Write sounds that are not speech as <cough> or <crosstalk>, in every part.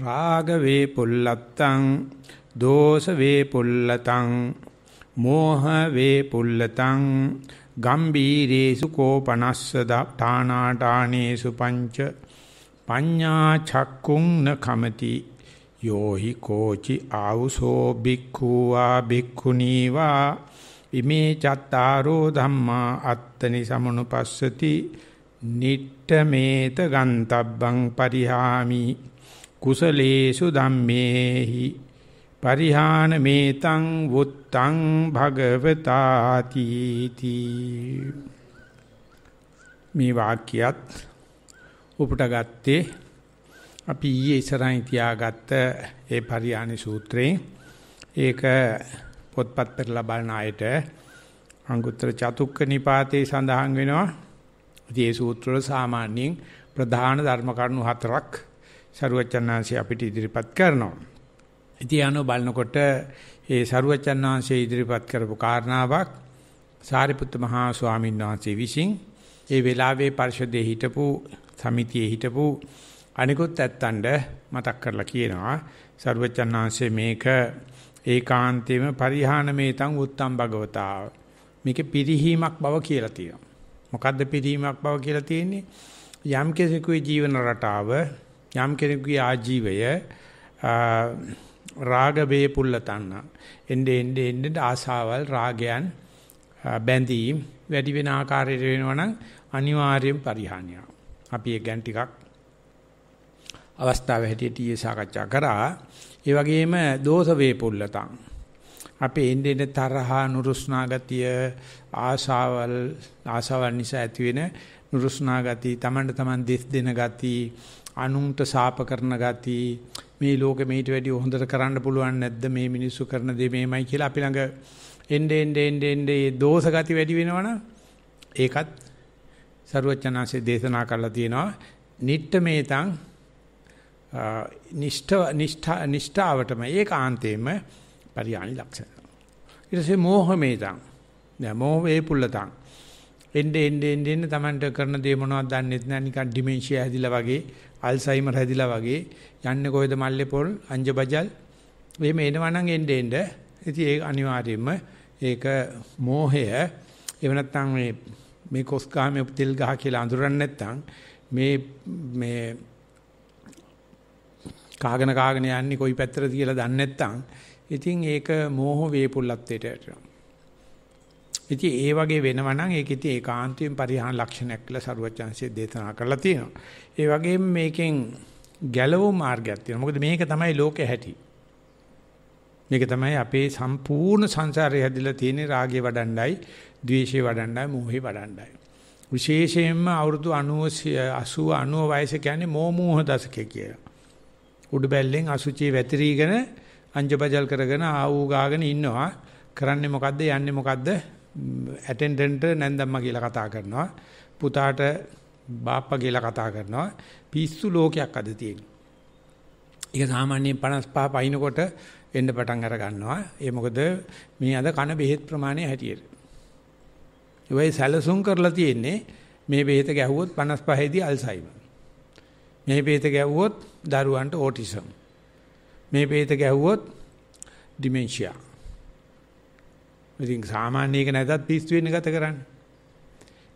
රාග වේ පුල්ලත්තං දෝෂ වේ පුල්ලතං මෝහ වේ පුල්ලතං ගම්බීරේසු කෝපනස්ස දානාටානේසු පංච පඤ්ඤා චක්කුං න කමති යෝහි කෝචි ආවුසෝ බික්ඛුවා බික්ඛුනීවා ඉමේ චත්තාරෝ ධම්මා අත්තනි සමනුපස්සති නිට්ඨමේත ගන්තබ්බං පරිහාමි කුසලේසු ධම්මේහි පරිහාන මේතං වුත්තං භගවතාති තී මේ වාක්‍යයත් උපුට ගත්තේ අපි ඊයේ ඉස්සරහින් තියාගත්ත ඒ පරිහානි සූත්‍රේ ඒක පොත්පත් පෙරලා බලන අයට අංගුත්තර චතුක්ක නිපාතේ සඳහන් වෙනවා. ඉතින් මේ සූත්‍රවල සාමාන්‍යයෙන් ප්‍රධාන ධර්ම කරුණු හතරක් සරුවචනාංශය අපිට ඉදිරිපත් කරනවා. ඉතින් අනෝ බලනකොට ඒ සරුවචනාංශය ඉදිරිපත් කරපු කාරණාවක් සාරිපුත්ත මහා ස්වාමීන් වහන්සේ විසින් ඒ වෙලාවේ පරිශදේ හිටපු සමිතියේ හිටපු අනිකුත් ඇත්තන්ට මතක් කරලා කියනවා සරුවචනාංශය මේක ඒකාන්තේම පරිහානමේතං උත්තම් භගවතාව මේක පිරිහීමක් බව කියලා තියෙනවා. මොකද්ද පිරිහීමක් බව කියලා තියෙන්නේ? යම් කෙනෙකුගේ ජීවන රටාව යම් කෙනෙකුගේ ආජීවය රාග වේ පුල්ලතන්න එnde ende ende ආසාවල් රාගයන් බැඳීම් වැඩි වෙන ආකාරයට වෙනවා නම් අනිවාර්යෙන් පරිහානියක්. අපි ඒ ගැන ටිකක් අවස්ථාව හැටියට ඊයේ සාකච්ඡා කරා. ඒ වගේම දෝෂ වේ පුල්ලතන් අපේ එන්නේ තරහා නුරුස්නා ගතිය ආශාවල් ආශාවන් නිසා ඇතිවෙන නුරුස්නා ගති තමන්ට තමන් දිස් දෙන ගති අනුන්ට සාප කරන ගති මේ ලෝකෙ මේට වැඩිය හොඳට කරන්න පුළුවන් නැද්ද මේ මිනිස්සු කරන දේ මේමයි කියලා අපි ළඟ එන්නේ එන්නේ එන්නේ එන්නේ දෝෂ ගති වැඩි වෙනවනම් ඒකත් සරුවචනාංශයේ දේශනා කරලා තියෙනවා නිට්ඨ මේතං නිෂ්ඨ නිෂ්ඨාවටම ඒකාන්තයෙන්ම පරියාණි ලක්ෂණ ඊට පස්සේ මෝහමේතං දැන් මෝහේ පුල්ලතං එන්න එන්න එන්න එන්න Tamanට කරන දේ මොනවද දන්නෙත් නැහැ නිකන් ඩිමෙන්ෂියා හැදිලා වගේ අල්සයිමර් හැදිලා වගේ යන්නේ කොහෙද මල්ලේ පොල් අංජ බජල් එහෙම එනවා නම් එන්න එන්න ඉතින් ඒ අනිවාර්යයෙන්ම ඒක මෝහය එහෙම නැත්නම් මේ මේ කොස්කාමේ තෙල් ගහ කියලා අඳුරන්නේ නැත්නම් මේ මේ කාගෙන කාගෙන යන්නේ කොයි පැත්තටද කියලා දන්නේ නැත්නම් ඉතින් ඒක මෝහ වේපුල්ලත්වයට යටනවා. ඉතින් ඒ වගේ වෙනවා නම් ඒක ඉතින් ඒකාන්තයෙන් පරිහාන ලක්ෂණයක් කියලා සරුවචාන්සිය දේශනා කරලා තියෙනවා. ඒ වගේම මේකෙන් ගැලවෝ මාර්ගයක් තියෙනවා. මොකද මේක තමයි ලෝකේ හැටි. මේක තමයි අපේ සම්පූර්ණ සංසාරය හැදිලා තියෙන රාගය වඩණ්ඩයි, ద్వේෂය වඩණ්ඩයි, මෝහය වඩණ්ඩයි. විශේෂයෙන්ම අවුරුදු 90 80 90 වයස කියන්නේ මෝහ මෝහ දශකය කියලා. උඩ බැල්ලෙන් අසුචි වැතිරීගෙන අංජබජල් කරගෙන ආවූ ගාගෙන ඉන්නවා. කරන්නේ මොකද්ද? යන්නේ මොකද්ද? ඇටෙන්ඩන්ට් නැන්දම්මා කියලා කතා කරනවා. පුතාට බාප්පා කියලා කතා කරනවා. පිස්සු ලෝකයක් අද තියෙනවා. ඒක සාමාන්‍යයෙන් 55 පයින්කොට එන්න පටන් අර ගන්නවා. ඒ මොකද මේ අද කන බෙහෙත් ප්‍රමාණය හැටියට. ඒ වෙයි සැලසුම් කරලා තියෙන්නේ මේ බෙහෙත ගැහුවොත් 55 දී අල්සයිමර්. මේ බෙහෙත ගැහුවොත් දරුවන්ට ඕටිසම්. මේ බේත ගැහුවොත් ඩිමෙන්ෂියා. ඉතින් සාමාන්‍ය එක නැතත් පිස්සු වෙන්න ගත කරන්නේ.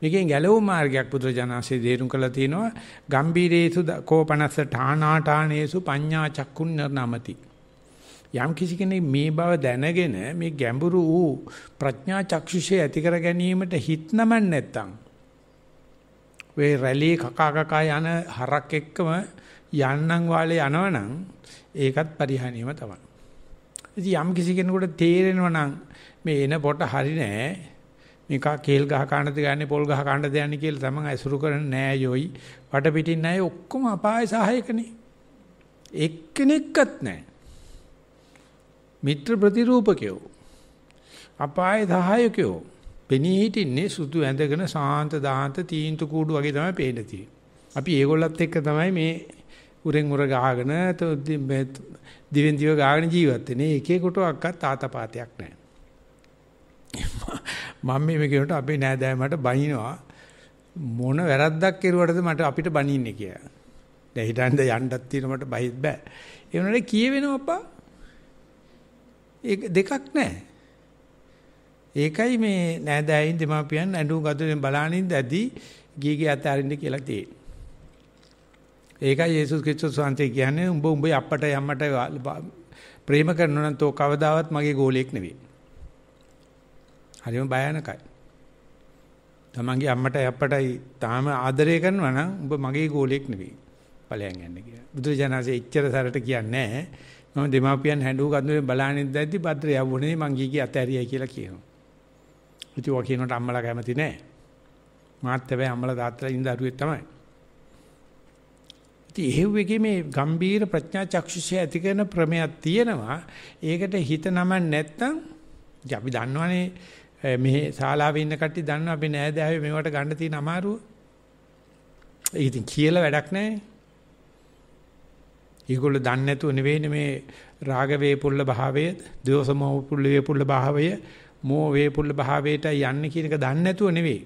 මේකෙන් ගැලවුම් මාර්ගයක් පුදුරජානන්සේ දේරුම් කළා තියෙනවා. ගම්බීරේසු කෝපනස ඨානාඨානේසු පඤ්ඤා චක්කුන් නරනමති. යම් කිසි කෙනෙක් මේ බව දැනගෙන මේ ගැඹුරු වූ ප්‍රඥා චක්ෂුෂය ඇති කර ගැනීමට හිත නමන්නේ නැත්තම් වේ රැලි කකා කකා යන හරක් එක්කම යන්නම් වාලේ යනවනම් ඒකත් පරිහානියම තමයි. ඉතින් යම් කිසි කෙනෙකුට තේරෙනවා නම් මේ එන පොට හරි නෑ මේක කේල් ගහ කාණ්ඩද ගන්නේ පොල් ගහ කාණ්ඩද යන්නේ කියලා තමන් අසුරු කරන්නේ නෑ යෝයි වට පිටින් නෑ ඔක්කොම අපාය සහායකනේ එක්කෙනෙක්වත් නෑ මිත්‍ර ප්‍රතිරූපකයෝ අපාය සහායකයෝ පෙනී හිටින්නේ සුදු ඇඳගෙන සාන්ත දාන්ත තීන්තු කූඩු වගේ තමයි පේන තියෙන්නේ අපි ඒගොල්ලත් එක්ක තමයි මේ උරෙන් උර ගහගෙන දිවෙන් දිව ගහගෙන ජීවත් වෙන්නේ. එකේ කොටුවක්වත් ආතපාතයක් නැහැ. <laughs> මම මේ කියනට අපේ නෑදෑයමට බනිනවා මොන වැරද්දක් කෙරුවටද මට අපිට බනින්නේ කියලා. දැන් හිතන්න යන්නත් තියෙන මට බයිත් බෑ. ඒ වුණාට කියවෙනව අප්පා. ඒක දෙකක් නැහැ. ඒකයි මේ නෑදෑයින් දෙමාපියන් ඇඬු ගතුලෙන් බලානින්ද ඇදී ගීගේ අතාරින්න කියලා තියෙන්නේ. ඒකයි යේසුස් ක්‍රිස්තුස් වහන්සේ කියන්නේ උඹ උඹේ අප්පට යම්මට ප්‍රේම කරනවා නම් තෝ කවදාවත් මගේ ගෝලයක් නෙවෙයි. හරිම භයානකයි. තමන්ගේ අම්මට අප්පටයි තාම ආදරය කරනවා නම් උඹ මගේ ගෝලයක් නෙවෙයි. ඵලයන් යන්නේ කියලා. බුදුරජාණන්සේ එච්චර සරට කියන්නේ නැහැ. මම දෙමාපියන් හැඬු කඳුලේ බලානින් දැද්දි පත්‍රය යවුනේ මං ගිහි අතහැරියයි කියලා කියනවා. ඉතින් ඔය කියනට අම්මලා කැමති නැහැ. මාත් හැබැයි අම්මලා තාත්තලා ඉඳ දරුවෙක් තමයි. ඉතින් එහෙව් එකේ මේ ගම්බීර ප්‍රඥා චක්ෂුෂය ඇති කරන ප්‍රමයක් තියෙනවා. ඒකට හිත නමන්න නැත්තම් අපි දන්නවනේ මේ ශාලාවේ ඉන්න කට්ටිය දන්නවා අපි නෑද ආවේ මේවට ගන්න තියෙන අමාරුව. ඒක ඉතින් කියලා වැඩක් නැහැ. ඒගොල්ලෝ දන්නේ නැතුව නෙවෙයිනේ මේ රාග වේපුල්ල භාවය, දෝෂ මොහුපුල්ල වේපුල්ල භාවය, මෝහ වේපුල්ල භාවයට යන්නේ කියන එක දන්නේ නැතුව නෙවෙයි.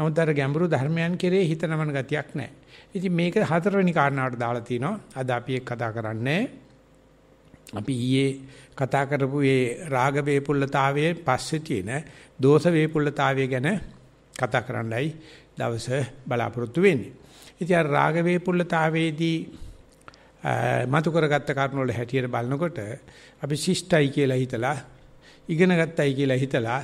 නමුත් අර ගැඹුරු ධර්මයන් කෙරේ හිතනමන ගතියක් නැහැ. ඉතින් මේක හතරවෙනි කාරණාවට දාලා තිනවා. අද අපි එක් කතා කරන්නේ අපි ඊයේ කතා කරපු ඒ රාග වේපුල්ලතාවයේ පස්සේ තියෙන දෝෂ වේපුල්ලතාවය ගැන කතා කරන්නයි දවස බලාපොරොත්තු වෙන්නේ. ඉතින් අර රාග වේපුල්ලතාවයේදී මතු කරගත්ත කරුණු වල හැටියට බලනකොට අපි ශිෂ්ටයි කියලා හිතලා ඉගෙන ගත්තයි කියලා හිතලා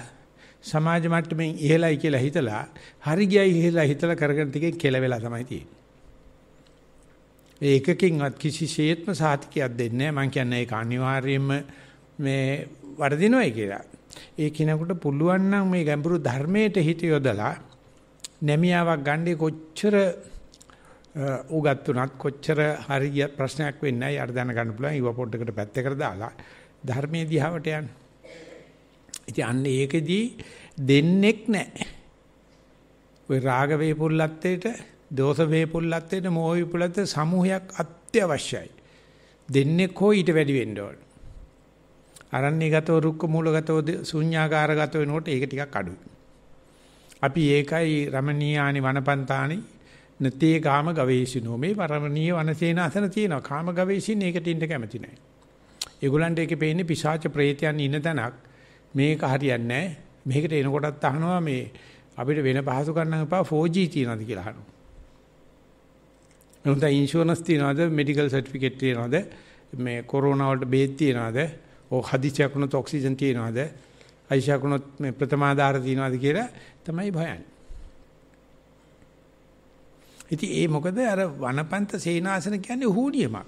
සමාජ මට්ටමින් ඉහළයි කියලා හිතලා හරි ගියයි ඉහළයි හිතලා කරගෙන ටිකේ කෙලවෙලා තමයි තියෙන්නේ. ඒකකින්වත් කිසිසේත්ම සාතිකයක් දෙන්නේ නැහැ. මම කියන්නේ ඒක අනිවාර්යයෙන්ම මේ වර්ධිනොයි කියලා. ඒ කෙනෙකුට පුළුවන් නම් මේ ගැඹුරු ධර්මයට හිත යොදලා නැමියාවක් ගන්නේ කොච්චර උගත් උනත් කොච්චර හරිය ප්‍රශ්නයක් වෙන්නේ නැහැ. අර දැනගන්න පුළුවන් ඊව පොඩ්ඩකට පැත්තකට දාලා ධර්මයේ දිහාවට යන්න. ඉතින් අන්න ඒකෙදී දෙන්නේක් නැහැ. ওই රාග වේපුල්ලත්තේට දෝෂ වේපුල්ලත්තේ මොහ විපුලත්තේ සමූහයක් අත්‍යවශ්‍යයි. දෙන්නේ කො ඊට වැඩි වෙන්න ඕන. අරණ්‍යගතව රුක්ක මූලගතව ශුන්‍යාකාරගතව වෙනකොට ඒක ටිකක් අඩුයි. අපි ඒකයි රමණීයානි වනපන්තානි නතේ කාම ගවේෂිනෝ මේ වරමණීය වනසේනාසන තියෙනවා. කාම ගවේෂින් ඒකට ඉන්න කැමති නැහැ. ඒගොල්ලන්ට ඒකේ පේන්නේ පිසාච ප්‍රේතයන් ඉන්න තැනක්. මේක හරියන්නේ නැහැ. මේකට එනකොටත් අහනවා මේ අපිට වෙන පහසු කරන්න එපා 4G තියනවාද කියලා අහනවා. නමුත් ඉන්ෂුරන්ස් තියනවාද මෙඩිකල් සර්ටිෆිකේට් තියනවාද මේ කොරෝනා වලට බේත් තියනවාද ඕ හදිසියක් වුණොත් ඔක්සිජන් තියනවාද අයිෂයක් වුණොත් මේ ප්‍රථමාධාර තියනවාද කියලා තමයි භයන්නේ ඉතින් ඒ මොකද අර වනපන්ත සේනාසන කියන්නේ හුනියමක්.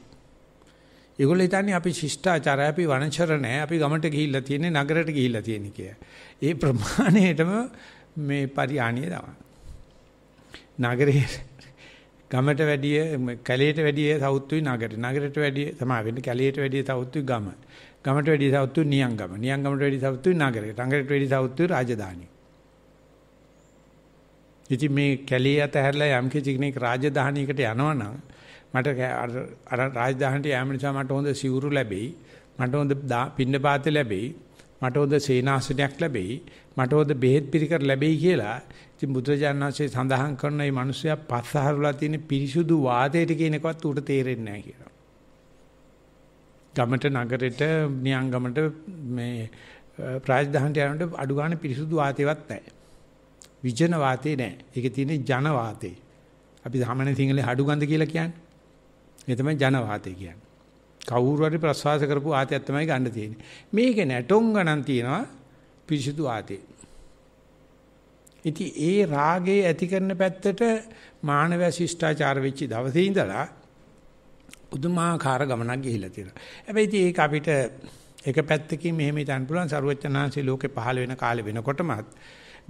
ඒගොල්ලෝ හිතන්නේ අපි ශිෂ්ටාචාරය අපි වනචර නැහැ අපි ගමට ගිහිල්ලා තියෙන්නේ නගරයට ගිහිල්ලා තියෙන්නේ කියලා. ඒ ප්‍රමාණයටම මේ පරිහානිය තමයි. නගරයේ ගමට වැඩිය කැලේට වැඩිය සවුත්තුයි නගරේ. නගරයට වැඩිය සමා වෙන්න කැලේට වැඩිය සවුත්තුයි ගම. ගමට වැඩිය සවුත්තුයි නියංගම. නියංගමට වැඩිය සවුත්තුයි නගරේ. නගරයට වැඩිය සවුත්තුයි රාජධානි. ඉතින් මේ කැලේ අතහැරලා යම් කිසි කෙනෙක් රාජධානියකට යනවා නම් මට අර රාජධානියට යෑම නිසා මට හොඳ සිවුරු ලැබෙයි. මට හොඳ පින්න පාත ලැබෙයි. මට හොඳ සේනාසනයක් ලැබෙයි මට හොඳ බෙහෙත් පිළිකර ලැබෙයි කියලා ඉතින් බුදුරජාණන් වහන්සේ සඳහන් කරන මේ මිනිස්සයා පස්සහරලා තියෙන පිරිසුදු වාදයට කියනකවත් ඌට තේරෙන්නේ නැහැ කියලා. ගමට නගරෙට නියංගමට මේ ප්‍රාජධානට යනකොට අඩු ගන්න පිරිසුදු වාතේවත් නැහැ. විජන වාතේ නැහැ. ඒකේ තියෙන ජන වාතේ. අපි සාමාන්‍ය සිංහලේ හඩු ගඳ කියලා කියන්නේ. ඒ තමයි ජන වාතේ කියන්නේ. කවුරු හරි ප්‍රසවාස කරපු ආතයක් තමයි ගන්න තියෙන්නේ. මේකේ නැටොම් ගණන් තියෙනවා පිරිසිදු ආතේ. ඉතින් ඒ රාගේ ඇති කරන පැත්තට මානව ශිෂ්ටාචාර වෙච්ච දවසේ ඉඳලා උදුමාකාර ගමනක් ගිහිලා තියෙනවා. හැබැයි ඉතින් ඒක අපිට එක පැත්තකින් මෙහෙම හිතන්න පුළුවන් සරුවචනාංශී ලෝකේ පහළ වෙන කාලේ වෙනකොටමත්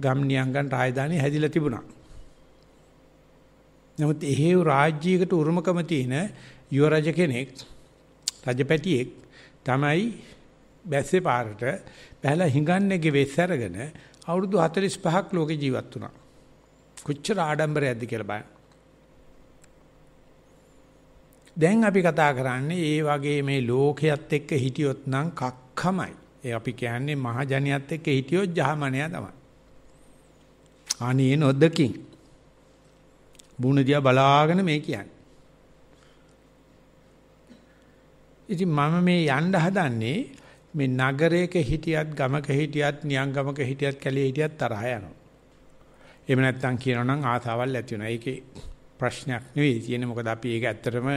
ගම්නියංගන් රාජධානිය හැදිලා තිබුණා. නමුත් එහෙව් රාජ්‍යයකට උරුමකම තියෙන යුවරජ කෙනෙක් රජපැටියෙක් තමයි බැස්සේ පාරට බැලලා හිඟන්නේගේ වෙස් අරගෙන අවුරුදු 45ක් ලෝකේ ජීවත් වුණා. කොච්චර ආඩම්බරයක්ද කියලා බලන්න. දැන් අපි කතා කරන්නේ ඒ වගේ මේ ලෝකයේත් එක්ක හිටියොත් නම් කක්කමයි. ඒ අපි කියන්නේ මහජනියත් එක්ක හිටියොත් ජහමනයා තමයි. අනේ නොදකින්. බුණ දිහා බලාගෙන මේ කියන්නේ. ඉතින් මම මේ යන්න හදන්නේ මේ නගරයක හිටියත් ගමක හිටියත් නියංගමක හිටියත් කැලේ හිටියත් තරහ යනවා. එහෙම නැත්නම් කියනවනම් ආසාවල් ඇති වෙනවා. ඒකේ ප්‍රශ්නයක් නෙවෙයි තියෙන්නේ. මොකද අපි ඒක ඇත්තටම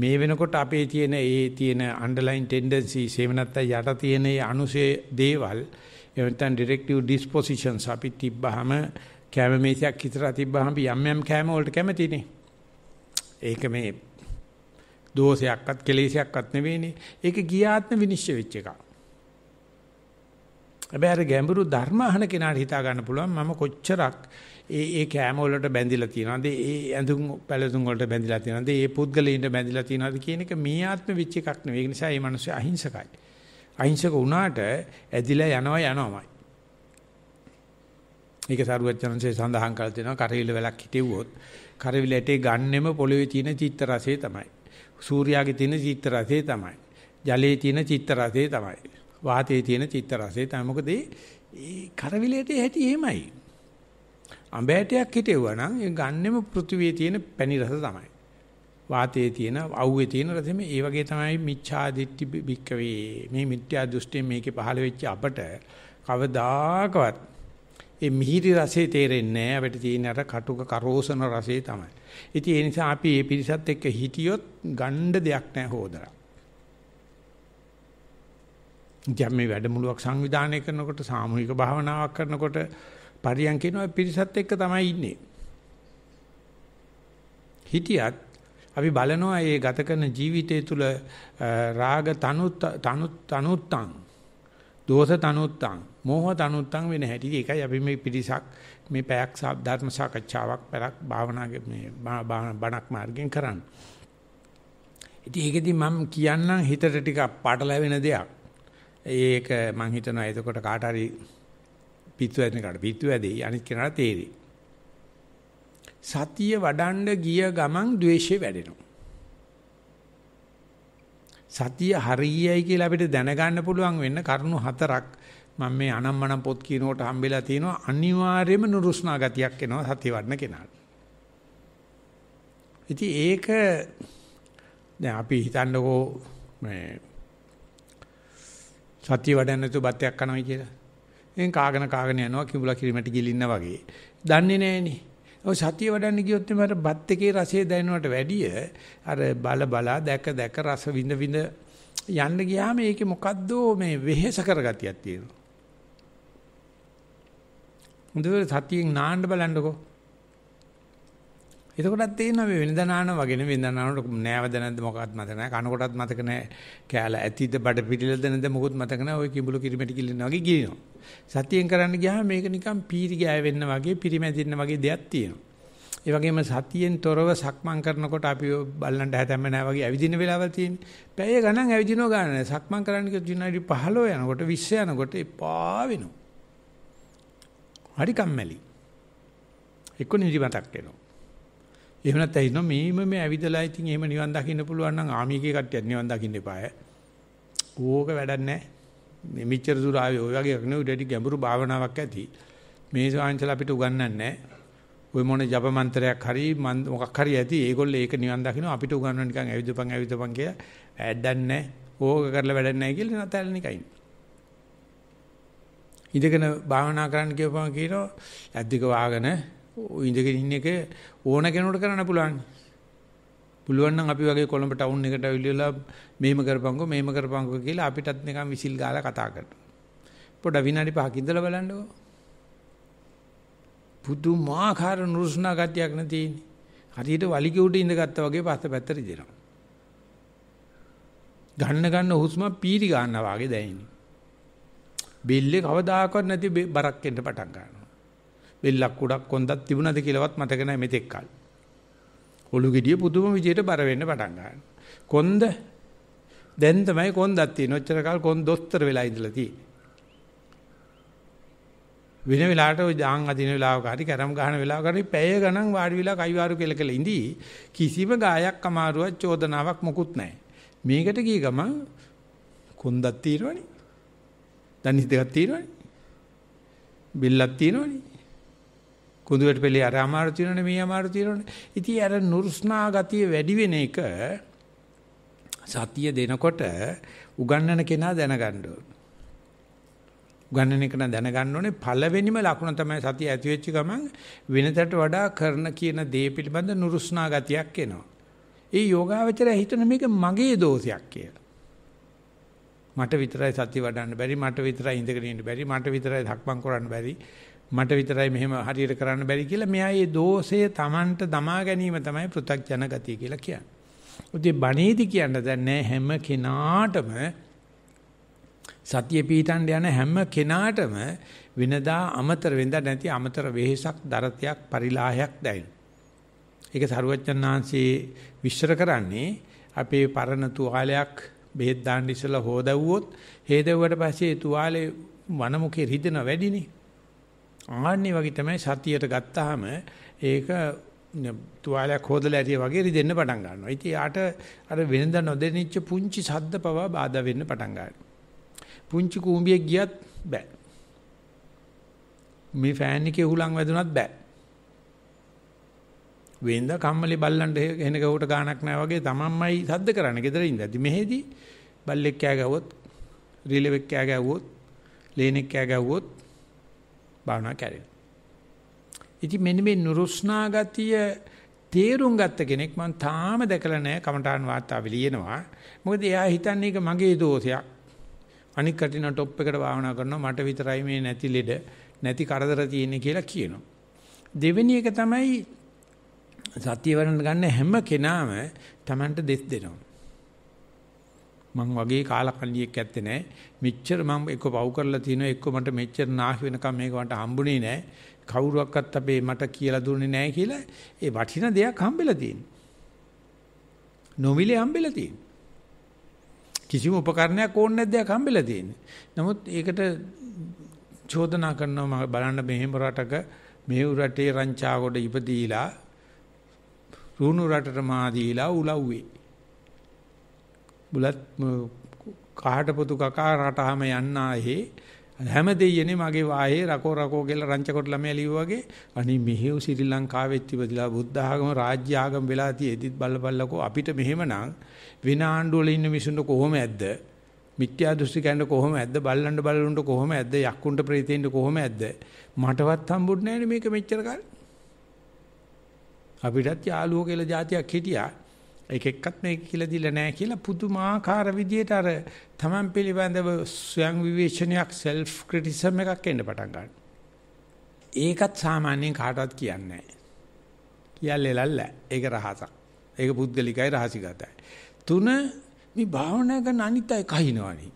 මේ වෙනකොට අපේ තියෙන ඒ තියෙන අන්ඩර්ලයින් ටෙන්ඩෙන්සිස් එහෙම නැත්නම් යට තියෙන ඒ අනුසේ දේවල් එහෙම නැත්නම් ඩිරෙක්ටිව් ඩිස්පොසිෂන්ස් අපි තිබ්බහම කැම මේසයක් හිතලා තිබ්බහම යම් යම් කැම වලට කැමතිනේ. ඒක මේ දෝෂයක්වත් කෙලෙසයක්වත් නෙවෙයිනේ. ඒක ගියාත්ම විනිශ්චය වෙච්ච එකක්. හැබැයි අර ගැඹුරු ධර්ම අහන කෙනාට හිතා ගන්න පුළුවන් මම කොච්චරක් ඒ ඒ කෑම වලට බැඳිලා තියෙනවද ඒ ඇඳුම් පැළඳුම් වලට බැඳිලා තියෙනවද ඒ පුද්ගලයින්ට බැඳිලා තියෙනවද කියන එක මේ ආත්ම වෙච්ච එකක් නෙවෙයි ඒ නිසා මේ මිනිස්සු අහිංසකයි අහිංසක වුණාට ඇදිලා යනවා යනවාමයි ඒක සරුවචනන්සේ සඳහන් කරලා තියෙනවා කරවිල වෙලක් හිටෙව්වොත් කරවිලට ගන්නෙම පොළවේ තියෙන චිත්ත රසය තමයි සූර්යාගේ තියෙන චිත්ත රසය තමයි. ජලයේ තියෙන චිත්ත රසය තමයි. වාතයේ තියෙන චිත්ත රසය තමයි. මොකද ඒ කරවිලේට හැටි එහෙමයි. අඹ ඇටයක් හිටෙවුවා නම් ඒ ගන්නෙම පෘථිවියේ තියෙන පැණි රස තමයි. වාතයේ තියෙන අවුවේ තියෙන රසෙම ඒ වගේ තමයි මිච්ඡා දිට්ඨි බික්කවේ. මේ මිත්‍යා දෘෂ්ටියෙන් මේකේ පහළ වෙච්ච අපට කවදාකවත් ඒ මිහිරි රසේ තේරෙන්නේ නැහැ. අපිට තියෙන අර කටුක කරෝසන රසේ තමයි. ඉතින් ඒ නිසා අපි මේ පිරිසත් එක්ක හිටියොත් ගණ්ඩ දෙයක් නැහැ හොදලා. දැන් මේ වැඩමුළුවක් සංවිධානය කරනකොට සාමූහික භාවනාවක් කරනකොට පරියන් කියනවා පිරිසත් එක්ක තමයි ඉන්නේ. හිටියත් අපි බලනවා මේ ගත කරන ජීවිතය තුළ රාග තනුත් තනුත් තනුත්තං දෝෂ තනුත්තං මෝහ තනුත්තං වෙන හැටි. ඒකයි අපි මේ පිටිසක් මේ පැයක් ධර්ම සාකච්ඡාවක් පැයක් භාවනාවේ මේ බණක් මාර්ගෙන් කරන්නේ. ඉතින් ඒකෙදි මම කියන්නම් හිතට ටිකක් පාටලැවෙන දෙයක්. ඒක මම හිතනවා එතකොට කාට හරි පිටු ඇදෙන කාට පිටු ඇදෙයි අනිත් කෙනාට තේරෙයි. සතිය වඩන්න ගිය ගමන් द्वේෂය වැඩෙනවා. සතිය හරියයි කියලා අපිට දැනගන්න පුළුවන් වෙන්න කරුණු හතරක් මම මේ අනම්මනම් පොත් කියනකොට හම්බෙලා තියෙනවා අනිවාර්යයෙන්ම නුරුස්නා ගතියක් එනවා සතිය වඩන කෙනාට. ඉතින් ඒක දැන් අපි හිතන්නකෝ මේ සතිය වඩන්නේ නැතුව බත් එකක් කනවා කියලා. එහෙන් කාගෙන කාගෙන යනවා කිඹුලා කිරිමැටි ගිලින්න වගේ. දන්නේ නැහෙනේ. ඔය සතිය වඩන්න ගියොත් මට බත් එකේ රසය දැනෙනවට වැඩිය අර බල බලා දැක දැක රස විඳ විඳ යන්න ගියාම ඒකේ මොකද්ද මේ වෙහෙස කරගතියක් තියෙනවා. හොඳට සතියෙන් නාන්න බලන්නකෝ. එතකොටත් තේරෙනවා මේ වෙනදා නාන වගේනේ වෙනදා නානට නෑවද නැද්ද මොකක්වත් මතක නෑ කනකොටත් මතක නෑ කෑල ඇතිද බඩ පිටිලද නැද්ද මොකුත් මතක නෑ ওই කිඹුළු කිරිමැටි කිලින්න වගේ ගිලිනවා සතියෙන් කරන්න ගියාම මේක නිකන් පීරි ගෑ වෙන්න වගේ පිරිමැදින්න වගේ දෙයක් තියෙනවා ඒ වගේම සතියෙන් තොරව සක්මන් කරනකොට අපි බල්ලන්ට හැතැම්ම නෑ වගේ ඇවිදින වෙලාවල් තියෙන්නේ පැය ගණන් ඇවිදිනව ගන්න සක්මන් කරන්න කිව්ව විනාඩි 15 යනකොට 20 යනකොට එපා වෙනවා හරි කම්මැලි. එක්ක නිදිමතක් එනවා. එහෙම නැත්නම් හිතනවා මේම මේ ඇවිදලා ඉතින් එහෙම නිවන් දකින්න පුළුවන් නම් ආමිගේ කට්ටියත් නිවන් දකින්න එපාය. ඕක වැඩක් නැහැ. මේ මිච්ඡර දුර ආවේ ඔය වගේ නෙවෙයි ඩැඩි ගැඹුරු භාවනාවක් ඇති. මේ සාංශල අපිට උගන්වන්නේ ඔය මොන ජප මන්ත්‍රයක් හරි මොකක් හරි ඇති. ඒගොල්ලෝ ඒක නිවන් දකින්න අපිට උගන්වන්න නිකන් ඇවිදපන් ඇවිදපන් කියලා ඇඩක් නැහැ. ඕක කරලා වැඩක් නැහැ කියලා නතල් නිකන්. ඉඳගෙන භාවනා කරන්න කියපම කියනවා ඇද්දික වාගෙන ඉඳගෙන ඉන්න එක ඕන කෙනෙකුට කරන්න පුළුවන්. පුළුවන් නම් අපි වගේ කොළඹ ටවුන් එකට ඇවිල්ලා මෙහෙම කරපංකෝ මෙහෙම කරපංකෝ කියලා අපිටත් නිකන් විසිල් ගාලා කතා කරනවා. පොඩ විනාඩි පහක් ඉඳලා බලන්නකෝ. පුදුමාකාර නුරුස්නා ගතියක් නැතිනේ. හරියට වලිගේ උඩ ඉඳගත්තා වගේ පස්ස පැත්තට දිරනවා. ගන්න ගන්න හුස්ම පීරි ගන්නවා වගේ දැනෙනවා. බෙල්ලේ කවදාකවත් නැති බරක් එන්න පටන් ගන්නවා. බෙල්ලක් උඩක් කොන්දක් තිබුණද කියලාවත් මතක නැහැ මෙතෙක් කල්. ඔලු ගෙඩිය පුදුම විදියට බර වෙන්න පටන් ගන්නවා. කොන්ද දැන් තමයි කොන්දක් තියෙන. ඔච්චර කල් කොන් දොස්තර වෙලා ඉඳලා තියෙන්නේ. වෙන වෙලාවට ওই දාන් අදින වෙලාවක හරි කැරම් ගහන වෙලාවක හරි පැය ගණන් වාඩි වෙලා කයිවාරු කෙල කෙල ඉඳී කිසිම ගායක් අමාරුවක් චෝදනාවක් මොකුත් නැහැ. මේකට ගිය ගමන් කොන්දක් තියෙනවනේ. දනිස් දෙකක් තියෙනවනේ. බෙල්ලක් තියෙනවනේ. කුඳුවට පෙළේ අර අමාරු තියෙනවනේ මේ අමාරු තියෙනවනේ. ඉතින් අර නුරුස්නා ගතිය වැඩි වෙන එක සතිය දෙනකොට උගන්නන කෙනා දැනගන්න ඕන. උගන්නන කෙනා දැනගන්න ඕනේ පළවෙනිම ලකුණ තමයි සතිය ඇති වෙච්ච ගමන් වෙනතට වඩා කරන කියන දේ පිළිබඳ නුරුස්නා ගතියක් එනවා. ඒ යෝගාවචරය හිතන මේක මගේ දෝෂයක් කියලා. මට විතරයි සත්‍ය වඩන්න බැරි මට විතරයි ඉඳගෙන ඉන්න බැරි මට විතරයි ධක්මං කරන්න බැරි මට විතරයි මෙහෙම හරියට කරන්න බැරි කියලා මෙයා මේ දෝෂය Tamanට දමා ගැනීම තමයි පෘථග්ජන ගතිය කියලා කියන්නේ. උදේ බණේදි කියන්න දැන් නෑ හැම කෙනාටම සතිය පීඨණ්ඩ යන හැම කෙනාටම වෙනදා අමතර වෙනදා නැති අමතර වෙහෙසක් දරතයක් පරිලාහයක් දැයින. ඒක සරුවච්චන් ආංශී විශ්ර කරන්නේ අපේ පරණ තුවාලයක් බෙහෙත් දාන්න ඉස්සලා හොදවුවොත් හේදවුවට පස්සේ තුවාලේ වනමුකේ රිදෙන වැඩිනේ. ආන්නේ වගේ තමයි සතියට ගත්තාම ඒක තුවාලයක් හොදලා ඇරිය වගේ රිදෙන්න පටන් ගන්නවා. ඉතින් යාට අර වෙනද නොදෙනිච්ච පුංචි සද්ද පවා බාධා වෙන්න පටන් ගන්නවා. පුංචි කූඹියක් ගියත් බෑ. මේ ෆෑන් එකේ හුලං වැදුනත් බෑ. වෙනද කම්මලි බල්ලන්ට එන ගහුවට ගාණක් නැහැ වගේ තමන්මයි සද්ද කරන්නේ gedara ඉඳද්දි මෙහෙදී බල්ලෙක් කෑ ගැව්වොත් රිලෙවෙක් කෑ ගැව්වොත් ලේනෙක් කෑ ගැව්වොත් භාවනා කරේ. ඉතින් මෙන්න මේ නුරුස්නා ගතිය තේරුම් ගත්ත කෙනෙක් මං තාම දැකලා නැහැ කමඨාන් වාතාව ලියනවා. මොකද එයා හිතන්නේ ඒක මගේ දෝෂයක්. අනික් කටින টොප් එකට භාවනා කරනවා මට විතරයි මේ නැති ලෙඩ නැති කරදර තියෙන්නේ කියලා කියනවා. දෙවෙනි එක තමයි සතිය වඩන ගන්න හැම කෙනාම Tamanට දෙස් දෙනවා. මං වගේ කාලකන්ණියෙක් ඇත්තේ නැහැ. මෙච්චර මම එක්ක පව් කරලා තියෙනවා එක්ක මට මෙච්චර නාහි වෙනකම් මේක මට හම්බුනේ නැහැ. කවුරුවක්වත් අපේ මට කියලා දුන්නේ නැහැ කියලා ඒ වටින දෙයක් හම්බෙලා තියෙනවා. නොමිලේ හම්බෙලා තියෙනවා. කිසිම උපකරණයක් ඕනේ නැද්ද දෙයක් හම්බෙලා තියෙන්නේ. නමුත් ඒකට චෝදනා කරනවා බලන්න මෙහෙම රටක මේ රටේ රංචාගොඩ ඉපදීලා රුණු රටට මා දීලා උලව්වේ. බුලත් කහට පොතු කකා රටාම යන්නාහි හැම දෙයනේ මගේ වායේ රකෝ රකෝ කියලා රංචකොට ළමයා ලිව්වා වගේ අනේ මෙහෙව ශ්‍රී ලංකාවෙත් ඉපදිලා බුද්ධ ආගම රාජ්‍ය ආගම වෙලා තියෙද්දිත් බල්ලබල්ලකෝ අපිට මෙහෙමනම් වෙන ආණ්ඩුවල ඉන්න මිනිසුන්ට කොහොම ඇද්ද මිත්‍යා දෘෂ්ටිකයන්ට කොහොම ඇද්ද බල්ලන්ට බලලුන්ට කොහොම ඇද්ද යක්කුන්ට ප්‍රේතෙන්ට කොහොම ඇද්ද මටවත් හම්බුනේ නැහැනේ මේක මෙච්චර කාලේ අපිටත් යාළුවෝ කියලා જાතියක් හිටියා. ඒක එක්කත් මේක කියලා දීලා නැහැ කියලා පුදුමාකාර විදියට අර තමන් පිළිබඳව ස්වයං විවේචනයක් self criticism එකක් එන්න පටන් ගන්නවා. ඒකත් සාමාන්‍යයෙන් කාටවත් කියන්නේ නැහැ. කියන්නේ ලල්ල. ඒක රහසක්. ඒක පුද්ගලිකයි රහසිගතයි. තුන මේ භාවනා කරන අනිත් අය කහිනවනේ.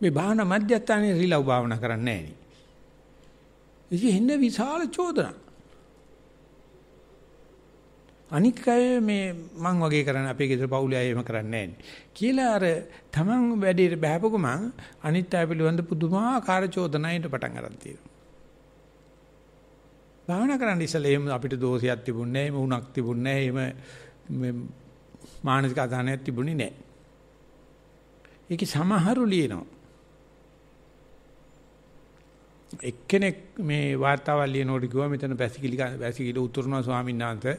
මේ භාවනා මධ්‍යස්ථානයේ රිලව් භාවනා කරන්නේ නැහැ නේ. ඉතින් විශාල චෝදනා. අනික් අය මේ මං වගේ කරන්නේ අපේ ගෙදර පවුලේ අය එහෙම කරන්නේ කියලා අර තමන් වැඩේට බහැපු ගමන් අනිත් අය පිළිබඳ පුදුමාකාර චෝදනයකට පටන් ගන්න තියෙනවා. භාවනා කරන්න ඉස්සෙල්ලා එහෙම අපිට දෝෂයක් තිබුණේ නැහැ, වුණක් තිබුණේ නැහැ, එහෙම මානසික අසහනයක් තිබුණේ නැහැ. ඒකේ සමහරු ලියනවා. එක්කෙනෙක් මේ වார்த்தාවල් ලියනකොට කිව්වා මෙතන පැසිකිලි පැසිකිලි උතුරනවා ස්වාමීන් වහන්සේ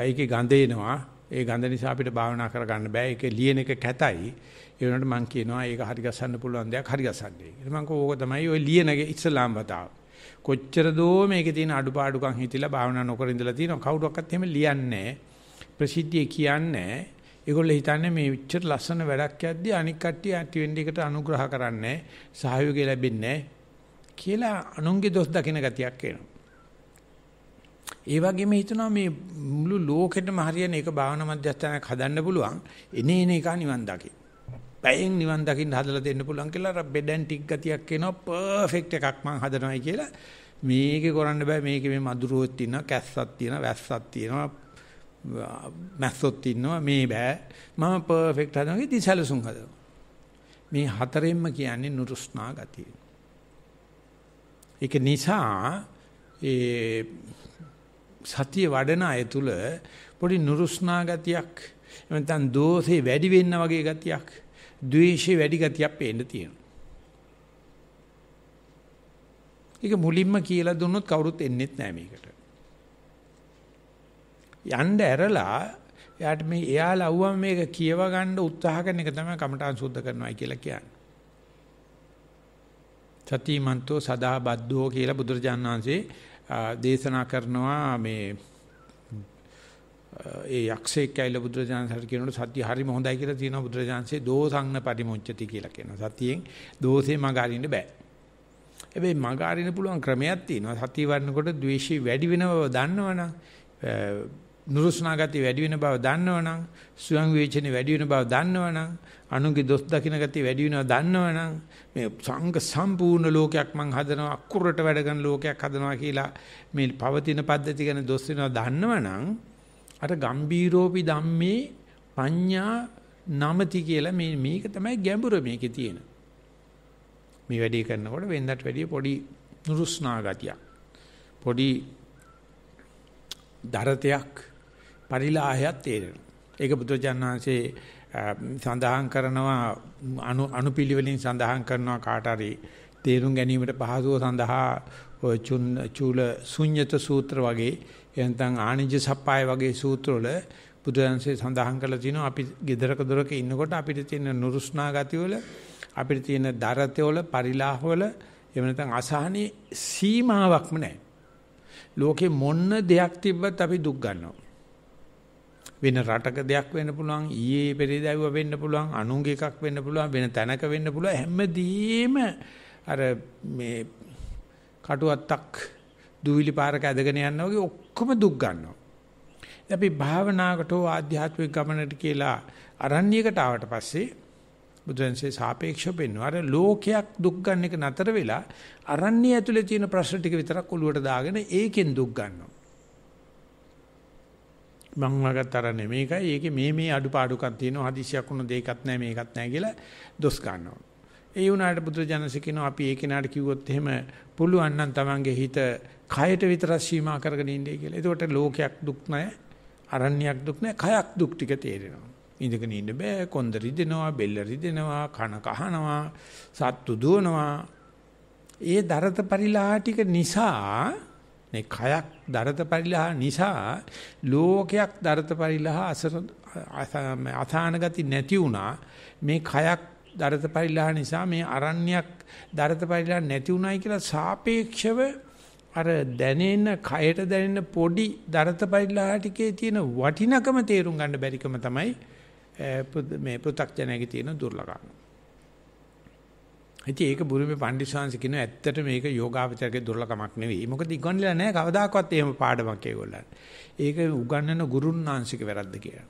ඒකේ ගඳ එනවා. ඒ ගඳ නිසා අපිට භාවනා කරගන්න බෑ. ඒකේ ලියන එක කැතයි. ඒ වුණාට මම කියනවා ඒක හරි ගස්සන්න පුළුවන් දෙයක් හරි ගස්සන්නේ. ඒක මම කෝ ඕක තමයි ওই ලියනගේ ඉස්ලාම් වතාව. කොච්චර දෝ මේකේ තියෙන අඩුපාඩුකම් හිතිලා භාවනා නොකර ඉඳලා තියෙනවා. කවුරුවක්වත් එහෙම ලියන්නේ ප්‍රසිද්ධිය කියන්නේ ඒගොල්ලෝ හිතන්නේ මේ විච්චර ලස්සන වැඩක් යද්දී අනික් කට්ටිය ඇටි වෙන්න එකට අනුග්‍රහ කරන්නේ සහයෝගය ලැබෙන්නේ කියලා අනුන්ගේ දොස් දකින ගතියක් එනවා. ඒ වගේම හිතනවා මේ මුළු ලෝකෙටම හරියන එක භාවනා මධ්‍යස්ථානයක් හදන්න පුළුවන්. එනේ එන එක නිවන් දකින්න. පැයෙන් නිවන් දකින්න හදලා දෙන්න පුළුවන් කියලා අර බෙඩන් ටික් ගතියක් එනවා පර්ෆෙක්ට් එකක් මං හදනවායි කියලා. මේකේ කරන්න බෑ මේකේ මේ මදුරුවොත් ඉන්නවා කැස්සක් තියෙනවා වැස්සක් තියෙනවා මැස්සොත් ඉන්නවා මේ බෑ මම පර්ෆෙක්ට් හදනවා කියලා දිසලසුන් හදනවා. මේ හතරෙන්ම කියන්නේ නුරුස්නා ගතිය. ඒක නිසා ඒ සතිය වඩන අය තුල පොඩි නුරුස්නා ගතියක් නැත්නම් දෝෂේ වැඩි වෙන්න වගේ ගතියක් ද්වේෂේ වැඩි ගතියක් පේන්න තියෙනවා. ඒක මුලින්ම කියලා දුන්නොත් කවුරුත් එන්නේත් නැහැ මේකට. යන්න ඇරලා එයාට මේ එයා ලව්වම මේක කියව ගන්න උත්සාහ කරන එක තමයි කමඨාන් සුද්ධ කරනවායි කියලා කියන්නේ. සතිමන්තෝ සදා බද්දෝ කියලා බුදුරජාණන් වහන්සේ දේශනා කරනවා මේ ඒ යක්ෂයෙක් ඇවිල්ලා බුදුරජාණන්සට කියනකොට සත්‍ය හරිම හොඳයි කියලා තියෙනවා බුදුරජාණන්සේ දෝසංන පරිමුච්චති කියලා කියනවා. සතියෙන් දෝෂේ මඟ අරින්න බෑ. හැබැයි මඟ අරින්න පුළුවන් ක්‍රමයක් තියෙනවා. සතිය වඩනකොට ද්වේෂය වැඩි වෙනව දන්නවනම් නුරුස්නාගති වැඩි වෙන බව දන්නවනම් සුවං වේචනේ වැඩි වෙන බව දන්නවනම් අනුන්ගේ දොස් දකින්න ගතිය වැඩි වෙනවා දන්නවනම් මේ සංඝ සම්පූර්ණ ලෝකයක් මං හදනවා අකුරට වැඩ කරන ලෝකයක් හදනවා කියලා මේ පවතින පද්ධති ගැන දොස් වෙනවා දන්නවනම් අර ගම්බීරෝපි ධම්මේ පඤ්ඤා නමති කියලා මේ මේක තමයි ගැඹුර මේකේ තියෙන. මේ වැඩේ කරනකොට වෙනදට වැඩිය පොඩි නුරුස්නා ගතියක්. පොඩි දරතයක් පරිලාහයක් තේරෙනවා. ඒක බුදුචාන් වහන්සේ සඳහන් කරනවා අනු අනුපිළිවෙලින් සඳහන් කරනවා කාට හරි තේරුම් ගැනීමට පහසුව සඳහා ඔය චූල ශුන්්‍යත සූත්‍ර වගේ එහෙනම් ආනිජ සප්පාය වගේ සූත්‍රවල බුදුන්සේ සඳහන් කරලා තිනවා අපි gedaraක දොරක ඉන්නකොට අපිට තියෙන නුරුස්නා ගතිවල අපිට තියෙන දරතවල පරිලාහවල එහෙම නැත්නම් අසහනේ සීමාවක්ම නැහැ. ලෝකේ මොන්න දෙයක් තිබ්බත් අපි දුක් ගන්නවා. වෙන රටක දෙයක් වෙන්න පුළුවන් ඊයේ පෙරේදාව වෙන්න පුළුවන් අනුන්ගේ එකක් වෙන්න පුළුවන් වෙන තැනක වෙන්න පුළුවන් හැමදේම අර මේ කටුවත්තක් දූවිලි පාරක ඇදගෙන යනවා වගේ ඔක්කොම දුක් ගන්නවා. අපි භාවනාවකට හෝ ආධ්‍යාත්මික ගමනට කියලා අරණ්‍යයකට ආවට පස්සේ බුදුන්සේ සාපේක්ෂව පෙන්වනවා අර ලෝකයක් දුක් ගන්න එක නතර වෙලා අරණ්‍ය ඇතුලේ තියෙන ප්‍රශ්න ටික විතරක් ඔලුවට දාගෙන ඒකෙන් දුක් ගන්නවා. මං වගත් අරන්නේ මේකයි ඒකේ මේ මේ අඩුපාඩුකම් තියෙනවා හදිසියක් වුණ දෙයක්වත් නැහැ මේකත් නැහැ කියලා දොස් ගන්නවා. ඒ වුණාට බුදුජානස කියනවා අපි ඒ කෙනාට කිව්වොත් එහෙම පුළුවන් නම් Tamange හිත කයට විතර සීමා කරගෙන ඉන්නේ කියලා. එතකොට ලෝකයක් දුක් නැහැ, අරණ්‍යයක් දුක් නැහැ, කයක් දුක් ටික තේරෙනවා. ඉඳගෙන ඉන්න බෑ, කොන්ද රිදෙනවා, බෙල්ල රිදෙනවා, කන කහනවා, සත්තු දුවනවා. ඒ දරත පරිලාහ ටික නිසා මේ කයක් දරත පරිලහ නිසා ලෝකයක් දරත පරිලහ අසර අථාන ගති නැති වුණා මේ කයක් දරත පරිලහ නිසා මේ අරණ්‍යයක් දරත පරිලහ නැති වුණයි කියලා සාපේක්ෂව අර දැනෙන කයට දැනෙන පොඩි දරත පරිලහ ටිකේ තියෙන වටිනකම තේරුම් ගන්න බැරිකම තමයි මේ පෘථග්ජනයේ තියෙන දුර්ලභකම ඉතින් ඒක බුරුමේ පණ්ඩිස්වාංශ කියන ඇත්තට මේක යෝගාවචරගේ දුර්ලකමක් නෙවෙයි. මොකද ඉගොන්නලා නැහැ කවදාකවත් එහෙම පාඩමක් ඒගොල්ලන්. ඒක උගන්වන ගුරුන්නාංශික වැරද්ද කියලා.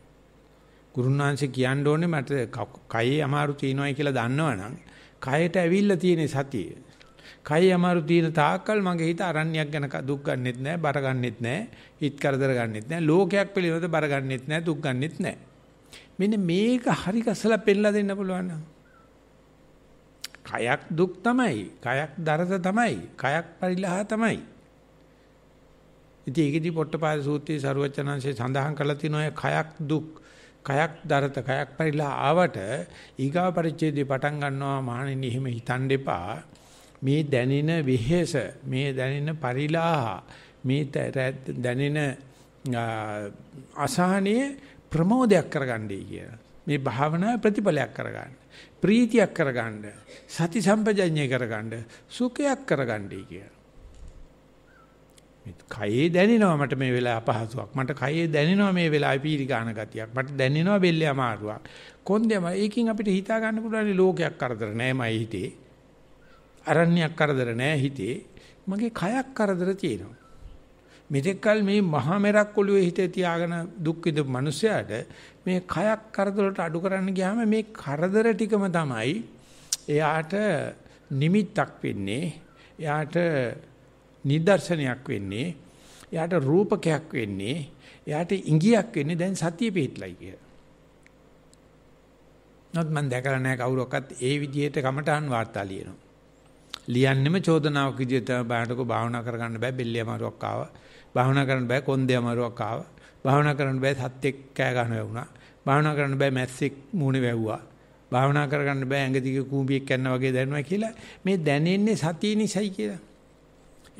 ගුරුන්නාංශ කියන්න ඕනේ මට කයේ අමාරු තියෙනවායි කියලා දන්නවනම් කයට ඇවිල්ලා තියෙන සතිය. කයේ අමාරු තියෙන තාක්කල් මගේ හිත අරණ්‍යයක් ගැන දුක් ගන්නෙත් නැහැ, බර ගන්නෙත් නැහැ, හිත කරදර ගන්නෙත් නැහැ, ලෝකයක් පිළිබඳව බර ගන්නෙත් නැහැ, දුක් ගන්නෙත් නැහැ. මෙන්න මේක හරි ගසලා පෙන්නලා දෙන්න පුළුවන් නම් කයක් දුක් තමයි. කයක් දරද තමයි. කයක් පරිලහ තමයි. ඉතින් ඒකෙදි පොට්ටපාද සූත්‍රයේ සරුවචනංශේ සඳහන් කරලා තියෙනවා කයක් දුක් කයක් දරත කයක් පරිලා ආවට ඊගා පරිච්ඡේදේ පටන් ගන්නවා මහණෙනි එහෙම හිතන්න එපා මේ දැනෙන වෙහෙස මේ දැනෙන පරිලාහ මේ දැනෙන අසහනය ප්‍රමෝදයක් කරගන්නයි කියලා මේ භාවනාවේ ප්‍රතිඵලයක් කරගන්න ප්‍රීතියක් කරගන්න සති සම්පජඤ්ඤය කරගන්න සුඛයක් කරගන්නයි කියලා. මේ කයේ දැනෙනවා මට මේ වෙලාව අපහසුයක්. මට කයේ දැනෙනවා මේ වෙලාවේ පීරි ගන්න ගතියක්. මට දැනෙනවා බෙල්ලේ අමාරුවක්. කොන්දේම ඒකින් අපිට හිතා ගන්න පුළුවන් ලෝකයක් කරදර නෑ මයි හිතේ. අරණ්‍යයක් කරදර නෑ හිතේ. මගේ කයක් කරදර තියෙනවා. මෙතෙක්කල් මේ මහා මෙරක් ඔළුවේ හිතේ තියාගෙන දුක් විඳපු මිනිසයාට මේ කයක් කරදරට අඩු කරන්න ගියාම මේ කරදර ටිකම තමයි එයාට නිමිත්තක් වෙන්නේ එයාට නිදර්ශනයක් වෙන්නේ එයාට රූපකයක් වෙන්නේ එයාට ඉඟියක් වෙන්නේ දැන් සතිය පිටලයි කිය. නමුත් මම දැකලා නැහැ කවුරක්වත් ඒ විදිහට කමටහන් වාර්තා ලියනවා. ලියන්නෙම චෝදනාවක් විදිහට බාහනකෝ භාවනා කරගන්න බෑ බෙල්ලිය මාරුවක් ආවා. භාවනා කරන්න බෑ කොන්දේ අමාරුවක් ආවා. භාවනා කරන්න බෑ සත්‍යෙක් කෑ ගන්න වැවුණා. භාවනා කරන්න බෑ මැස්සෙක් මූණේ වැව්වා. භාවනා කරගන්න බෑ ඇඟ දිගේ කූඹියක් කන්න වගේ දැනුවා කියලා මේ දැනෙන්නේ සතිය නිසයි කියලා.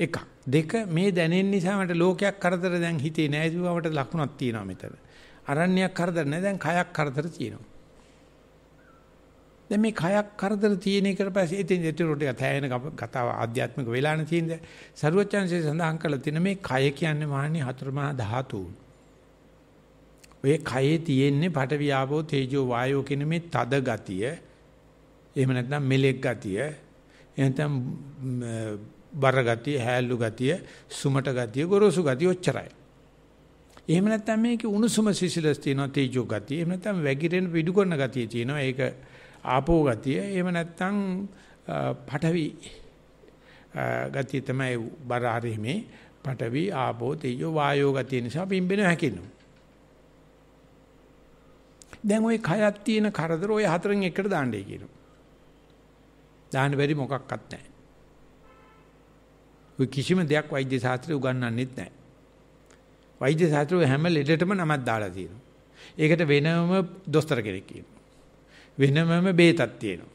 එකක්. දෙක මේ දැනෙන නිසා මට ලෝකයක් කරදර දැන් හිතේ නෑ ඒකවට ලකුණක් තියෙනවා මෙතන. අරණ්‍යයක් කරදර නෑ දැන් කයක් කරදර තියෙනවා. දැන් මේ කයක් කරදර තියෙන එකට පස්සේ එතෙන් එතනට තැයෙන කතාව ආධ්‍යාත්මික වෙලානේ තියෙන්නේ. සරුවචාන්සේ සඳහන් කළා තියෙන මේ කය කියන්නේ මාන්නේ හතරමහා ධාතු. ඔය කයේ තියෙන්නේ පඨවි ආපෝ තේජෝ වායෝ කියන මේ තද ගතිය. එහෙම නැත්නම් මෙලෙක් ගතිය. එහෙනම් බර ගතිය, හැලු ගතිය, සුමට ගතිය, ගොරෝසු ගතිය ඔච්චරයි. එහෙම නැත්නම් මේකේ උණුසුම සිසිලස් තියෙනවා තේජෝ ගතිය. එහෙම නැත්නම් වැగిරෙන පිඩු කරන ගතිය තියෙනවා. ඒක ආපෝ ගතිය. එහෙම නැත්නම් පඨවි ගතිය තමයි බර ආරීමේ පඨවි ආපෝ තේජෝ වායෝ ගතිය නිසා පිම්බෙන හැකිනු. දැන් ওই කයත් තියෙන කරදර ওই හතරෙන් එකට දාන්නයි කියනවා. දාන්න බැරි මොකක්වත් නැහැ. ওই කිසිම දෙයක් වෛද්‍ය ශාස්ත්‍රය උගන්වන්නෙත් නැහැ. වෛද්‍ය ශාස්ත්‍රය හැම ලෙඩටම නමක් දාලා තියෙනවා. ඒකට වෙනම දොස්තර කෙනෙක් කියනවා. වෙනමම බේතක් තියෙනවා.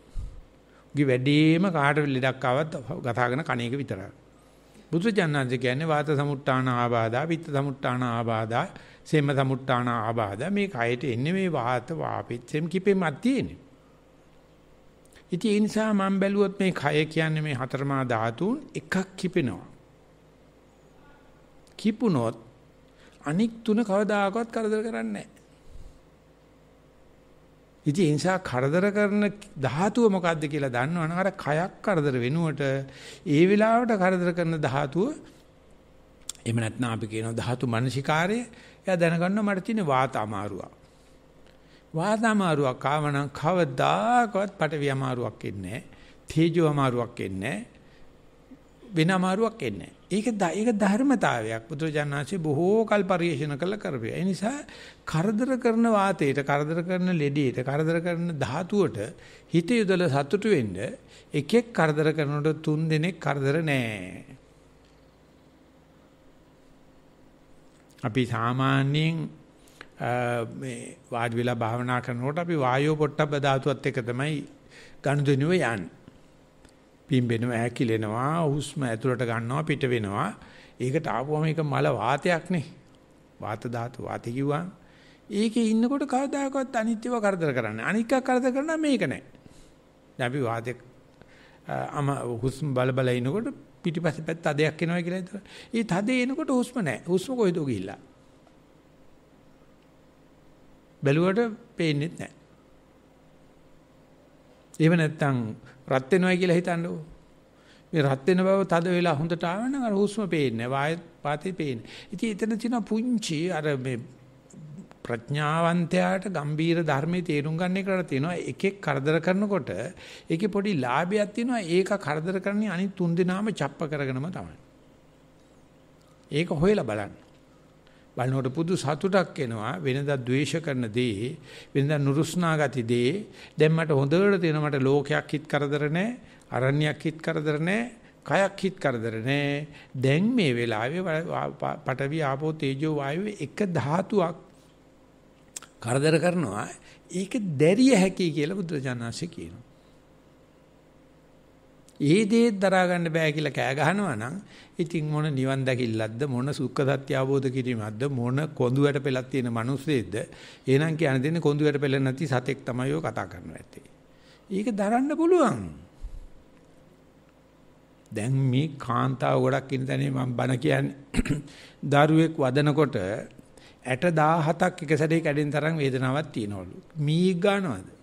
උගේ වැඩිම කාට ලෙඩක් ආවත් ගතාගෙන කණේක විතරයි. බුදුජානනාංශ කියන්නේ වාත සමුට්ටාන ආබාධා, විත්ත සමුට්ටාන ආබාධා, සෙම සමුට්ටාන ආබාධා මේ කයට එන්නේ මේ වාත වාපෙත් සෙම් කිපෙමක් තියෙන්නේ. ඉතින් ඒ නිසා මම බැලුවොත් මේ කය කියන්නේ මේ හතරමා ධාතුන් එකක් කිපෙනවා. කිපුනොත් අනික් තුන කවදාකවත් කරදර කරන්නේ නැහැ. ඉතින් ඒ නිසා කරදර කරන ධාතුව මොකද්ද කියලා දන්නවනම් අර කයක් කරදර වෙනුවට ඒ වෙලාවට කරදර කරන ධාතුව එහෙම නැත්නම් අපි කියනවා ධාතු මනසිකාරය එයා දැනගන්න මට තියෙන වාත අමාරුවක් වාත අමාරුවක් ආවනම් කවදාකවත් පටවි අමාරුවක් එන්නේ නැහැ තේජෝ අමාරුවක් එන්නේ නැහැ වෙන අමාරුවක් එන්නේ ඒක ඒක ධර්මතාවයක්. බුදුජානනාංශේ බොහෝ කල් පරිශන කළ කරපේ. ඒ නිසා කරදර කරන වාතයට, කරදර කරන ලෙඩේට, කරදර කරන ධාතුවට හිත යොදලා සතුටු වෙන්න එකෙක් කරදර කරනකොට තුන් දෙනෙක් කරදර නෑ. අපි සාමාන්‍යයෙන් මේ වාඩි වෙලා භාවනා කරනකොට අපි වායෝ පොට්ටබ්බ ධාතුවත් එක තමයි ගනුදෙනුව යන්නේ. පිම්බෙනවා හැකිලෙනවා හුස්ම ඇතුළට ගන්නවා පිට වෙනවා ඒකට ආපුවම ඒක මල වාතයක් නේ වාත ධාතු වාතය කිව්වා ඒකේ ඉන්නකොට කවදාකවත් අනිත්‍යව කරදර කරන්නේ අනික කරදර කරන මේක නෑ දැන් අපි වාතය අම හුස්ම බල බල ඉනකොට පිටිපස්සේ පැත්ත තදයක් එනවා කියලා හිතනවා ඒ තදේ එනකොට හුස්ම නෑ හුස්ම කොහෙද ගිහිල්ලා බැලුවට පේන්නේ නැහැ එහෙම නැත්නම් රත් වෙනවා කියලා හිතන්නකෝ. මේ රත් වෙන බව තද වෙලා හොඳට ආවනම් අර හුස්ම පේන්නේ වාය පාතේ පේන්නේ. ඉතින් එතන තියෙන පුංචි අර මේ ප්‍රඥාවන්තයාට ගම්බීර ධර්මයේ තේරුම් ගන්න එකට තියෙනවා එකෙක් කරදර කරනකොට ඒකේ පොඩි ලාභයක් තියෙනවා ඒක කරදර කරන්නේ අනිත් තුන් දෙනාම ڇප්ප කරගෙනම තමයි. ඒක හොයලා බලන්න. බලනකොට පුදු සතුටක් එනවා වෙනදා ද්වේෂ කරන දේ වෙනදා නුරුස්නා ගති දේ දැන් මට හොඳට තේරෙනවා මට ලෝකයක් හිත කරදර නැහැ අරණ්‍යයක් හිත කරදර නැහැ කයක් හිත කරදර නැහැ. දැන් මේ වෙලාවේ පටවි ආපෝ තේජෝ වායුවේ එක ධාතුවක් කරදර කරනවා. ඒක දැරිය හැකි කියලා බුදුරජාණන්සේ කියනවා. ඒ දේත් දරා ගන්න බෑ කියලා කෑ ගහනවා නම් ඉතින් මොන නිවන් දැකILLක්ද මොන සුඛ සත්‍ය අවබෝධ කිරීමක්ද මොන කොඳුයට පෙලක් තියෙන මිනිස්සෙක්ද එහෙනම් කියන දෙන්නේ කොඳුයට පෙලෙන්නේ නැති සතෙක් තමයි ඔය කතා කරනවා ඇත්තේ. ඒක දරන්න පුළුවන්. දැන් මේ කාන්තාව ගොඩක් ඉන්න තැනේ මම බන කියන්නේ <coughs> දරුවෙක් වදනකොට ඇට 17ක් එක සැරේ කැඩෙන තරම් වේදනාවක් තියනවලු. මී ගන්නවද?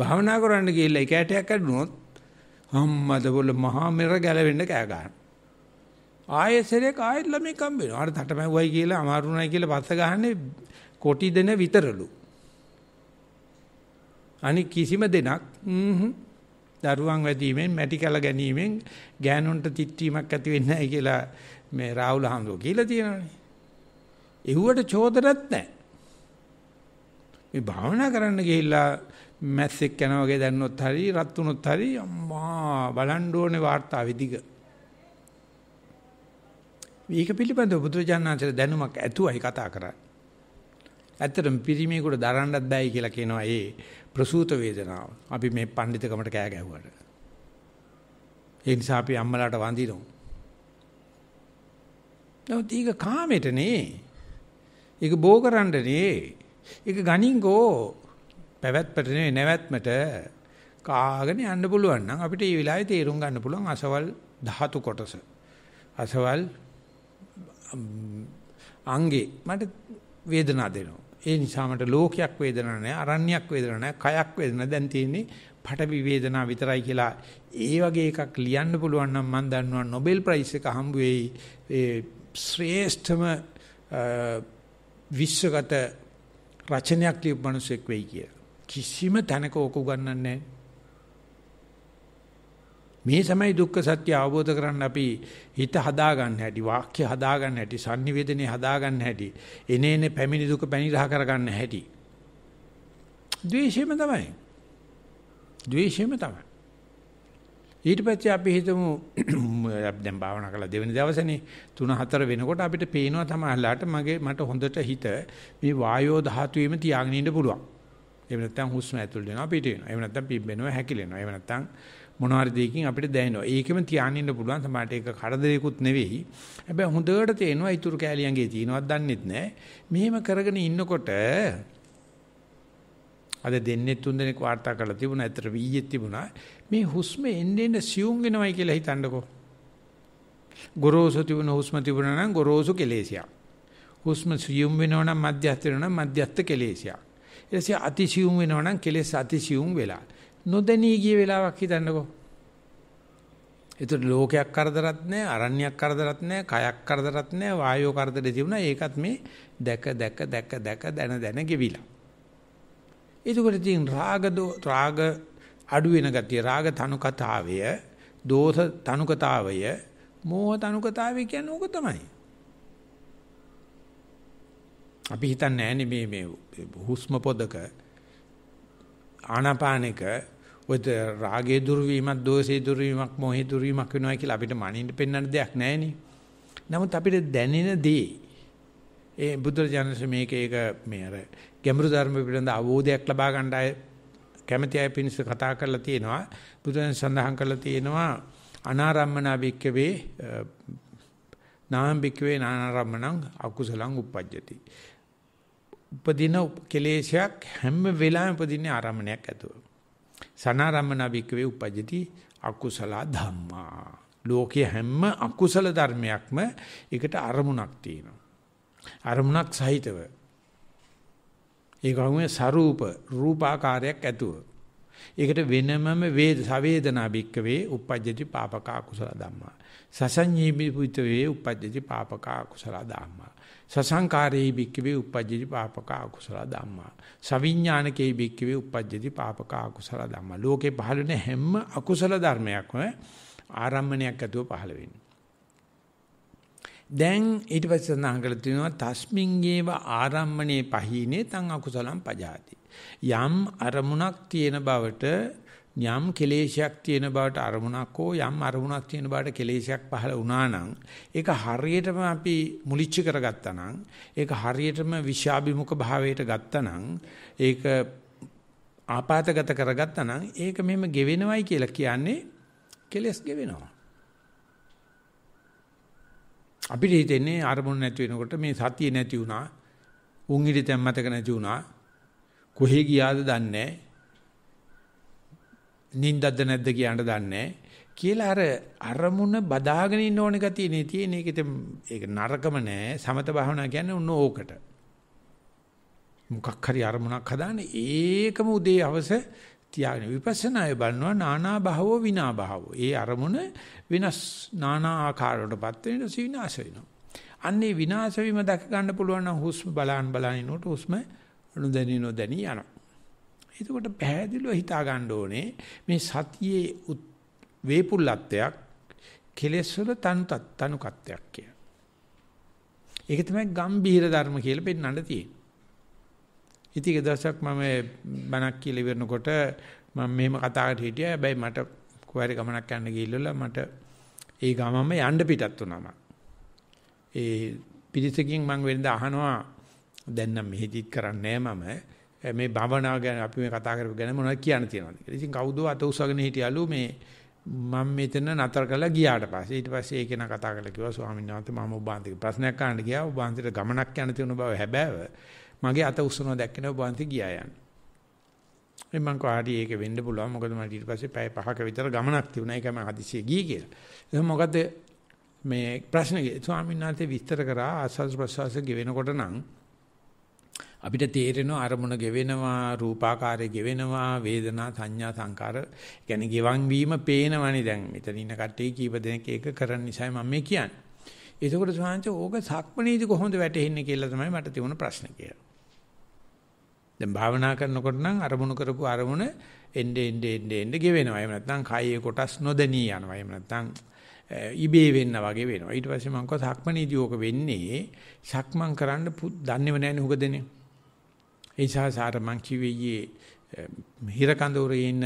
භාවනා කරන්න ගිහිල්ලා එක ඇටයක් අඩුනොත් අම්මද බොල මහා මෙර ගැලවෙන්න කෑ ගන්න. ආයෙසරේ කායෙත් ළමයි කම්බ වෙනවා. අර තටමැව්වයි කියලා අමාරුණයි කියලා පස්ස ගහන්නේ කොටි දෙන විතරලු. අනික කිසිම දෙනක් දරුවන් වැඩිමෙන් මැටි කල ගැනීමෙන් ගෑනුන්ට තිත්වීමක් ඇති වෙන්නේ නැහැ කියලා මේ රාහුල හඳෝ කියලා තියෙනවානේ. එව්වට චෝදනත් නැහැ. මේ භාවනා කරන්න ගිහිල්ලා මැස්සෙක් කන වගේ දැන්නොත් හරි රත් වුණොත් හරි අම්මා බලන්න ඕනේ වார்த்தාවේ දිග. මේක පිළිබඳව බුදුරජාණන්සේ දැනුමක් ඇතුවයි කතා කරන්නේ. ඇත්තටම පිරිමියෙකුට දරන්නත් බෑයි කියලා කියනවා ඒ ප්‍රසූත වේදනාව. අපි මේ පඬිතුකමට කෑ ගැහුවට. ඒ නිසා අපි අම්මලාට වඳිනවා. නමුත් ඒක කාමෙට නේ. ඒක බෝ කරන්න නේ. ඒක ගනින්කෝ පැවැත්මට නෙවෙයි නැවැත්මට කාගෙන යන්න පුළුවන් නම් අපිට මේ වෙලාවේ තේරුම් ගන්න පුළුවන් අසවල් ධාතු කොටස. අසවල් අංගේ මට වේදනාව දෙනවා. ඒ නිසා මට ලෝකයක් වේදනාවක් නැහැ, අරණ්‍යයක් වේදනාවක් නැහැ, කයක් වේදනාවක් දැන් තියෙන්නේ පටවි වේදනාව විතරයි කියලා. ඒ වගේ එකක් ලියන්න පුළුවන් නම් මම දන්නවා Nobel Prize එක හම්බ වෙයි. ඒ ශ්‍රේෂ්ඨම විශ්වගත රචනයක් ලියපු මිනිසෙක් වෙයි කියලා. කිසිම තැනක ඕක උගන්වන්නේ මේ සමයි දුක්ඛ සත්‍ය අවබෝධ කරන්න අපි හිත හදාගන්න හැටි වාක්‍ය හදාගන්න හැටි sannivedane හදාගන්න හැටි එනේන පැමිණි දුක පැනිරහ කරගන්න හැටි ද්වේෂයම තමයි ද්වේෂයම තමයි ඊට පස්සේ අපි හිතමු <clears throat> දැන් භාවනා කළ දෙවෙනි දවසේනේ 3 4 වෙනකොට අපිට පේනවා තමයි ලාට මගේ මට හොඳට හිත මේ වායෝ ධාතුවේම තියාගෙන ඉන්න පුළුවන්. එහෙම නැත්නම් හුස්ම ඇතුල් වෙනවා පිට වෙනවා. එහෙම නැත්නම් පිම්බෙනවා හැකිලෙනවා. එහෙම නැත්නම් මොන හරි දෙයකින් අපිට දැනෙනවා. ඒකෙම තියාගෙන ඉන්න පුළුවන් සමහරට ඒක කරදරයකුත් නෙවෙයි. හැබැයි හොඳට තේනවා ඊතුරු කෑලියන්ගේ තියෙනවත් දන්නෙත් නැහැ. මෙහෙම කරගෙන ඉන්නකොට අද දෙන්නේ තුන් දෙනෙක් වාර්තා කරලා තිබුණා. ඇත්තට වීයේ තිබුණා. මේ හුස්ම එන්නේ එන්නේ සියුම් වෙනවයි කියලා හිතන්නකෝ. ගොරෝසු තිබුණ හුස්ම තිබුණා නම් ගොරෝසු කෙලේශයක්. හුස්ම සියුම් වෙනව නම් මධ්‍යස්ථ වෙනව නම් මධ්‍යස්ථ කෙලේශයක්. ඊටසේ අතිසියුම් වෙනවනම් කෙලෙස් අතිසියුම් වෙලා. නොදැනී ගිය වෙලාවක් හිතන්නකෝ. ඒතර ලෝකයක් කරදරත් නැහැ, අරණ්‍යයක් කරදරත් නැහැ, කයක් කරදරත් නැහැ, වායෝ කරදරේ තිබුණා. ඒකත් මේ දැක දැක දැක දැක දන දන ගෙවිලා. ඒකවල තියෙන රාග රාග අඩු වෙන ගතිය, රාග තනුකතාවය, දෝෂ තනුකතාවය, මෝහ තනුකතාවය කියන්නේ ඕක තමයි. අපි හිතන්නේ නෑනේ මේ මේ හුස්ම පොදක ආනාපානෙක ඔය රාගේ දුර්වීමක්, දෝෂේ දුර්වීමක්, මොහේ දුර්වීමක් වෙනවා කියලා අපිට මනින්න පෙන්වන්න දෙයක් නෑනේ. නමුත් අපිට දැනෙන දේ ඒ බුදුරජාණන්සේ මේක ඒක මේ අර ගැඹුරු ධර්ම පිළිබඳ අවබෝධයක් ලබා ගන්න අය කැමැති අය පිණිස කතා කරලා තියෙනවා බුදුන් සඳහන් කරලා තියෙනවා අනාරම්මනා භික්කවේ නාම් භික්කවේ නානාරම්මණං අකුසලං උප්පජ්ජති උපදින කෙලේශයක් හැම වෙලාවෙම උපදින්නේ ආරම්මණයක් ඇතුව. සනාරම්මන භික්කවේ උපජ්ජති අකුසල ධම්මා. ලෝකයේ හැම අකුසල ධර්මයක්ම ඒකට අරමුණක් තියෙනවා. අරමුණක් සහිතව. ඒකම සරූප රූපාකාරයක් ඇතුව. ඒකට වෙනමම වේද සවේදනා භික්කවේ උපජ්ජති පාපකා කුසල ධම්මා. සසඤ්ඤීමි පුිතවේ උපජ්ජති පාපකා කුසල ධම්මා. සසංකාරේ බික්කවේ uppajjati papaka akusala dhamma saviññānakee බික්කවේ uppajjati papaka akusala dhamma ලෝකේ පහළ වෙන හැම අකුසල ධර්මයක්ම ආරම්මණයක් ඇතුව පහළ වෙන්නේ දැන් ඊට පස්සේ සඳහන් කරලා තියෙනවා තස්මින්ගේව ආරම්මණේ පහීනේ තං අකුසලම් පජාති යම් අරමුණක් තියෙන බවට යම් කෙලේශයක් තියෙන බවට අරමුණක් හෝ යම් අරමුණක් තියෙන බවට කෙලේශයක් පහළ වුණා නම් ඒක හරියටම අපි මුලිච්ච කරගත්තා නම් ඒක හරියටම විෂාභිමුඛ භාවයට ගත්තා නම් ඒක ආපాతගත කරගත්තා නම් ඒක මෙහෙම ගෙවෙනවයි කියලා කියන්නේ කෙලස් ගෙවෙනවා අපිට හිතෙන්නේ අරමුණ නැති වෙනකොට මේ සතිය නැති වුණා උන් ඉදි තැම්මතක නැති වුණා කොහෙ ගියාද දන්නේ නැහැ නින්දක්ද නැද්ද කියන්න දන්නේ කියලා අර අරමුණ බදාගෙන ඉන්න ඕන ගතියනේ තියෙන එක ඉතින් ඒක නරකම නෑ සමත භාවනා කියන්නේ උන්න ඕකට මොකක් හරි අරමුණක් හදාන්නේ ඒකම උදේ හවස තියාගෙන විපස්සනාය බලනවා නානා භව විනා භව. ඒ අරමුණ වෙනස් නානා ආකාරවලටපත් වෙන විනාශ වෙනවා. අන්නේ විනාශ වීම දැක ගන්න පුළුවන් නම් හුස්ම බලන් බලනිනකොට හුස්ම නොදැනි නොදැනි යනවා. එතකොට පැහැදිලිව හිතා ගන්න ඕනේ මේ සතියේ වේපුල්ලත්වයක් කෙලෙස් වල තනු තනුකත්වයක් කිය. ඒක තමයි ගම්බීර ධර්ම කියලා පෙන්නන්න තියෙන්නේ. ඉතින් ඒ දවසක් මම බණක් කියලා ඉවරනකොට මම මෙහෙම කතාවට හිටියා. හැබැයි මට කොහරි ගමනක් යන්න ගිහිල්ලා මට ඒ ගමම යන්න පිටත් වුණා මම. ඒ පිටිසකින් මම වෙනද අහනවා දැන් නම් මෙහෙදිත් කරන්නේ නැහැ මම. මේ භවනා ගැන අපි මේ කතා කරපු ගැන මොනවද කියන්න තියෙනවද කියලා. ඉතින් කවුදෝ අත උසගෙන හිටියලු මේ මම මෙතන නතර කරලා ගියාට පස්සේ ඊට පස්සේ ඒක න කතා කරලා කිව්වා ස්වාමීන් වහන්සේ මම ඔබ වහන්සේට ප්‍රශ්නයක් අහන්න ගියා. ඔබ වහන්සේට ගමනක් යන තියෙන බව හැබෑව. මගේ අත උස්සනවා දැක්කේ නෑ ඔබ වහන්සේ ගියා යන්න. ඉතින් මං කහරි ඒක වෙන්න පුළුවන්. මොකද මට ඊට පස්සේ පැය 5ක විතර ගමනක් තිබුණා. ඒක මම හදිසියෙ ගියේ කියලා. එහෙනම් මොකද මේ ප්‍රශ්නේ ස්වාමීන් වහන්සේ විස්තර කරා ආස්වාද ප්‍රසවාස ගෙවෙනකොට නම් අපිට තේරෙනවා අරමුණ ගෙවෙනවා රූපාකාරය ගෙවෙනවා වේදනා සංඥා සංකාර يعني ගෙවන් වීම පේනවනේ දැන් මෙතන ඉන්න කට්ටිය කීප දෙනෙක් ඒක කරන්න නිසා මම මේ කියන්නේ. ඒකෝට සාංශ ඕක සක්මණේදි කොහොමද වැටෙන්නේ කියලා තමයි මට තිබුණ ප්‍රශ්න කියලා. දැන් භාවනා කරනකොට නම් අරමුණු කරපු අරමුණ එnde end end end ගෙවෙනවා. එහෙම නැත්නම් කායේ කොටස් නොදෙනී යනවා. එහෙම නැත්නම් ඉබේ වෙන්න වගේ වෙනවා. ඊට පස්සේ මම කිව්වා සක්මණේදී ඕක වෙන්නේ සක්මන් කරන්න දන්නේව නැහැ නුගදෙනේ. ඒ නිසා සාර මං කිව්වේ ඊයේ හිරකඳුරේ ඉන්න